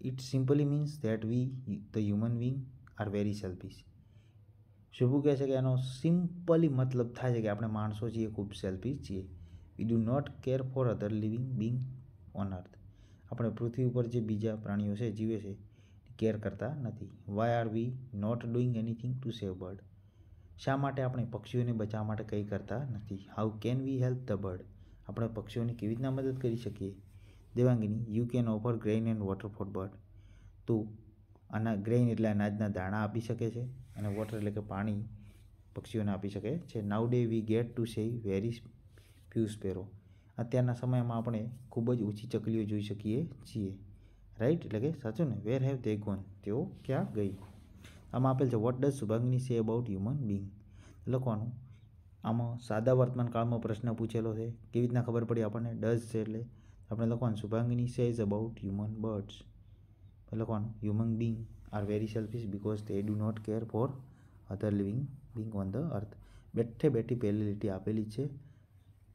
it simply means that we the human being are very selfish Shubhu કહે છે કે એનો સિમ્પલી મતલબ થાય છે કે આપણે માણસો છીએ ખૂબ સેલ્ફિશ છીએ we do not care for other living being on earth આપણે પૃથ્વી ઉપર જે બીજા પ્રાણીઓ છે જીવે છે કેર કરતા નથી why are we not doing anything to save bird શા માટે આપણે પક્ષીઓને બચાવવા માટે કંઈ કરતા નથી how can we help the bird આપણે પક્ષીઓની કેવી રીતના મદદ કરી શકીએ Devangini you can offer grain and water for bird તું આના ગ્રેઇન એટલે અનાજના દાણા આપી શકે છે અને વોટર એટલે કે પાણી પક્ષીઓને આપી શકે છે nowadays we get to see very few sparrow અત્યારના સમયમાં આપણે ખૂબ જ ઓછી ચકલીઓ જોઈ શકીએ છીએ રાઈટ એટલે કે સાચું ને વેર હેવ દે ગોન તેઓ ક્યાં ગઈ આમાં આપેલ છે what does સુભાગની say about human being લખવાનું આમાં સાદા વર્તમાન કાળમાં પ્રશ્ન પૂછેલો છે કેવી રીતના ખબર પડી આપણને ડઝ છે એટલે આપણે લખવાનું Shubhangini say is about human birds લખવાનું human being are very selfish because they do not care for other living being on the earth બેઠે બેઠી પહેલી લીટી આપેલી છે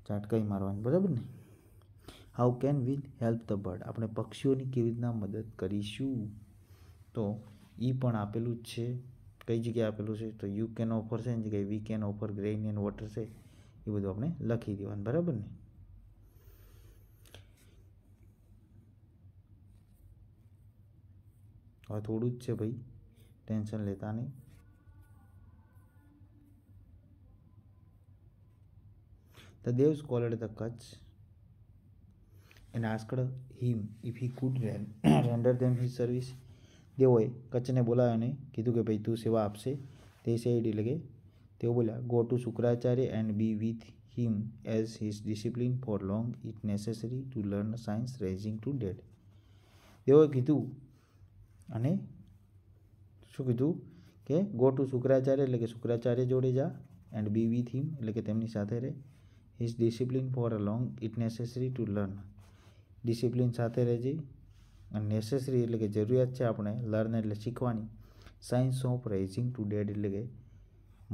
ચાટકાઈ મારવાની બરાબર નહીં how can we help the bird આપણે પક્ષીઓની કેવી રીતના મદદ કરીશું તો એ પણ આપેલું જ છે કઈ જગ્યાએ આપેલું છે તો યુ કેન ઓફર છે એની જગ્યાએ we can offer grain and water છે એ બધું આપણે લખી દેવાનું બરાબર ને હવે થોડું જ છે ભાઈ ટેન્શન લેતા નહીં the Dev scholar the Kacha and asked him if if could રેન રેન્ડર ધેમ his સર્વિસ તેઓએ કચ્છને બોલાવ્યો અને કીધું કે ભાઈ તું સેવા આપશે તે સેડ એટલે કે તેઓ બોલ્યા go to Shukracharya and be with him as his discipline for long it necessary to learn science raising to dead તેઓએ કીધું અને શું કીધું કે ગો ટુ શુક્રાચાર્ય એટલે કે શુક્રાચાર્ય જોડે જા એન્ડ બી વિથ હિમ એટલે કે તેમની સાથે રહે his discipline for a long it necessary to learn discipline સાથે રહેજે અને નેસેસરી એટલે કે જરૂરિયાત છે આપણે લર્ન એટલે શીખવાની science of raising to dead એટલે કે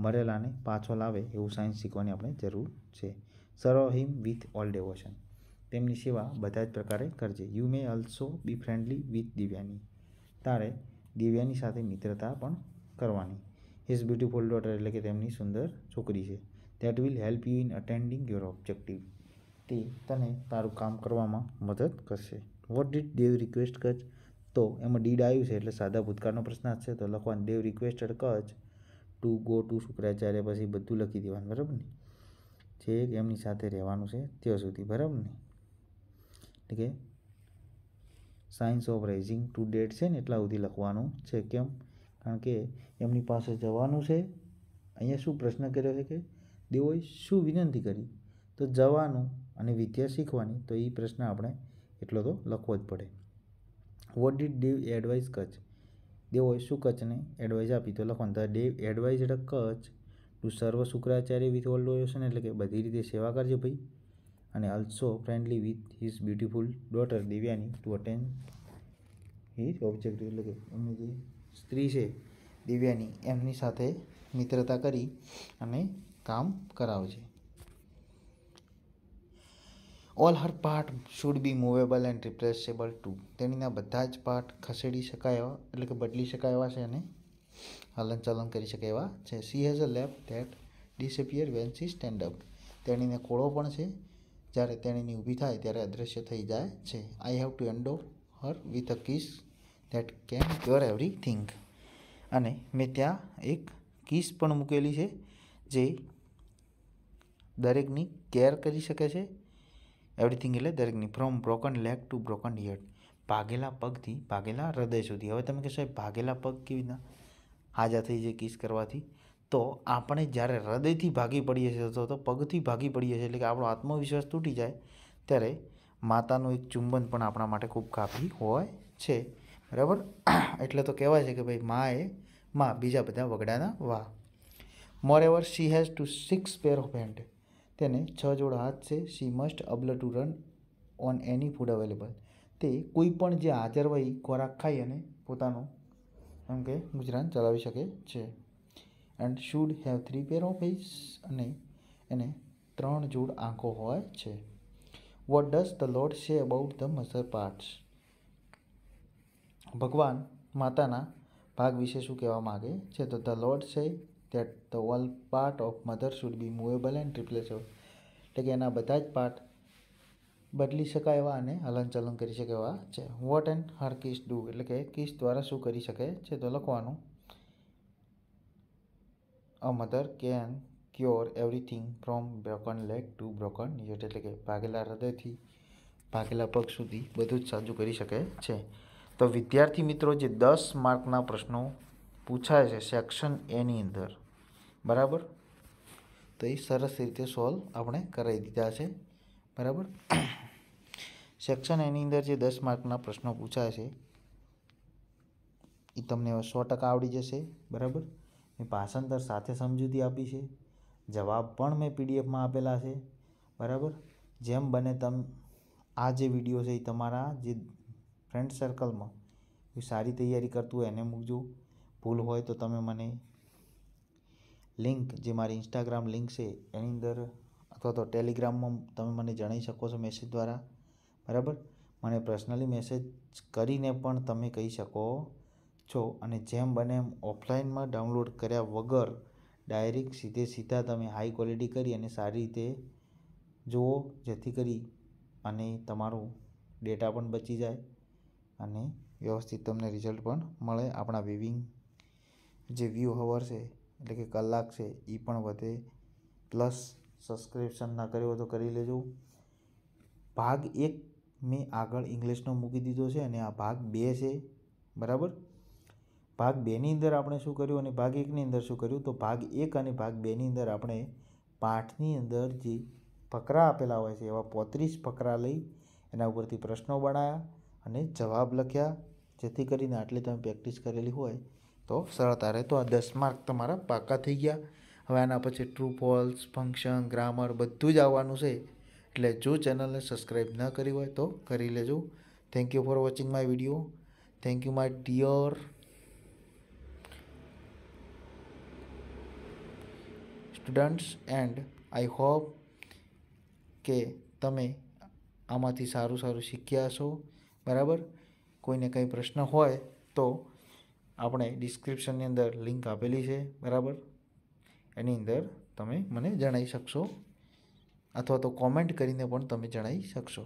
મરેલાને પાછો લાવે એવું સાયન્સ શીખવાની આપણે જરૂર છે સર્વ હિમ વિથ ઓલ ડેવોશન તેમની સેવા બધા જ પ્રકારે કરજે you may also be friendly with Devyani તારે દિવ્યાની સાથે મિત્રતા પણ કરવાની હિઝ બ્યુટિફુલ ડોટર એટલે કે તેમની સુંદર છોકરી છે that will help you in attending your objective તે તને તારું કામ કરવામાં મદદ કરશે what did Dev request Kacha તો એમાં ડીડ આવ્યું છે એટલે સાદા ભૂતકાળનો પ્રશ્ન છે તો લખવાનું Dev requested Kacha to go to Shukracharya પછી બધું લખી દેવાનું બરાબર ને જે એમની સાથે રહેવાનું છે ત્યાં સુધી બરાબર ને એટલે કે science of rising to dead છે ને એટલા સુધી લખવાનું છે કેમ કારણ કે એમની પાસે જવાનું છે અહીંયા શું પ્રશ્ન કર્યો છે કે દેવોએ શું વિનંતી કરી તો જવાનું અને વિદ્યા શીખવાની તો એ પ્રશ્ન આપણે એટલો તો લખવો જ પડે what did Dev advise Kacha દેવોએ શું કચ્છને એડવાઇસ આપી તો લખવાનું the Dev advised Kacha to serve Shukracharya with all donation એટલે કે બધી રીતે સેવા કરજે ભાઈ અને also friendly with his beautiful daughter Devyani to attain his objective એટલે કે એમની જે સ્ત્રી છે દિવ્યાની એમની સાથે મિત્રતા કરી અને કામ કરાવજે all her part should be movable and replaceable to તેણીના બધા જ પાર્ટ ખસેડી શકાય એવા એટલે કે બદલી શકાય એવા છે અને હલનચલન કરી શકે એવા છે she has a lap that disappear when she stand up તેણીને કોળો પણ છે જ્યારે તેણીની ઊભી થાય ત્યારે અદૃશ્ય થઈ જાય છે I have to endow her with a kiss that can cure everything અને મેં ત્યાં એક કિસ પણ મૂકેલી છે જે દરેકની કેર કરી શકે છે એવરીથિંગ એટલે દરેકની from broken leg to broken heart ભાગેલા પગથી ભાગેલા હૃદય સુધી હવે તમે કહેશો ભાગેલા પગ કેવી રીતના હાજા થઈ જાય કિસ કરવાથી તો આપણે જ્યારે હૃદયથી ભાગી પડીએ છીએ અથવા તો પગથી ભાગી પડીએ છીએ એટલે કે આપણો આત્મવિશ્વાસ તૂટી જાય ત્યારે માતાનું એક ચુંબન પણ આપણા માટે ખૂબ કાપી હોય છે બરાબર એટલે તો કહેવાય છે કે ભાઈ મા એ મા બીજા બધા વગડાના વાહ moreover she has to six pair of hand તેને છ જોડ હાથ છે she must able to run on any food available તે કોઈ પણ જે હાજર હોય ખોરાક ખાઈ અને પોતાનું એમ કે ગુજરાન ચલાવી શકે છે and should have three pair of face અને એને ત્રણ જોડ આંખો હોય છે what does the lord say about the mother parts ભગવાન માતાના ભાગ વિશે શું કહેવા માગે છે તો the lord say that the all part of mother should be movable and replaceable એટલે કે એના બધા જ પાર્ટ બદલી શકાય એવા અને હલનચલન કરી શકે એવા છે what and her kiss do એટલે કે કિસ દ્વારા શું કરી શકે છે તો લખવાનું a mother can cure everything from broken leg to broken યુટ એટલે કે ભાગેલા હૃદયથી ભાગેલા પગ સુધી બધું જ સાજું કરી શકે છે તો વિદ્યાર્થી મિત્રો જે દસ માર્કના પ્રશ્નો પૂછાય છે સેક્શન એની અંદર બરાબર તો એ સરસ રીતે સોલ્વ આપણે કરાવી દીધા છે બરાબર સેક્શન એની અંદર જે દસ માર્કના પ્રશ્નો પૂછાય છે એ તમને સો ટકા આવડી જશે બરાબર મેં ભાષાંતર સાથે સમજૂતી આપી છે જવાબ પણ મેં પીડીએફમાં આપેલા છે બરાબર જેમ બને તમ આ જે વિડીયો છે એ તમારા જે ફ્રેન્ડ સર્કલમાં સારી તૈયારી કરતું હોય એને મૂકજો ભૂલ હોય તો તમે મને લિંક જે મારી ઇન્સ્ટાગ્રામ લિંક છે એની અંદર અથવા તો ટેલિગ્રામમાં તમે મને જણાવી શકો છો મેસેજ દ્વારા બરાબર મને પર્સનલી મેસેજ કરીને પણ તમે કહી શકો છો અને જેમ બને એમ ઓફલાઇનમાં ડાઉનલોડ કર્યા વગર ડાયરેક્ટ સીધે સીધા તમે હાઈ ક્વોલિટી કરી અને સારી રીતે જુઓ જેથી કરી અને તમારો ડેટા પણ બચી જાય અને વ્યવસ્થિત તમને રિઝલ્ટ પણ મળે આપણા વિવિંગ જે વ્યૂ હવર છે એટલે કે કલાક છે એ પણ વધે પ્લસ સબસ્ક્રિપ્શન ના કર્યો હોય તો કરી લેજો ભાગ એક મેં આગળ ઇંગ્લિશનો મૂકી દીધો છે અને આ ભાગ બે છે બરાબર ભાગ બેની અંદર આપણે શું કર્યું અને ભાગ એકની અંદર શું કર્યું તો ભાગ એક અને ભાગ બેની અંદર આપણે પાઠની અંદર જે ફકરા આપેલા હોય છે એવા પોત્રીસ ફકરા લઈ એના ઉપરથી પ્રશ્નો બનાવ્યા અને જવાબ લખ્યા જેથી કરીને આટલી તમે પ્રેક્ટિસ કરેલી હોય તો સરળતા રહે તો આ દસ માર્ક તમારા પાકા થઈ ગયા હવે આના પછી ટ્રુ ફોલ્સ ફંક્શન ગ્રામર બધું જ આવવાનું છે એટલે જો ચેનલને સબસ્ક્રાઈબ ન કરી હોય તો કરી લેજો thank you for watching my video thank you my dear students and I hope કે તમે આમાંથી સારું સારું શીખ્યા છો બરાબર કોઈને કંઈ પ્રશ્ન હોય તો આપણે ડિસ્ક્રિપ્શનની અંદર લિંક આપેલી છે બરાબર એની અંદર તમે મને જણાવી શકશો અથવા તો કોમેન્ટ કરીને પણ તમે જણાવી શકશો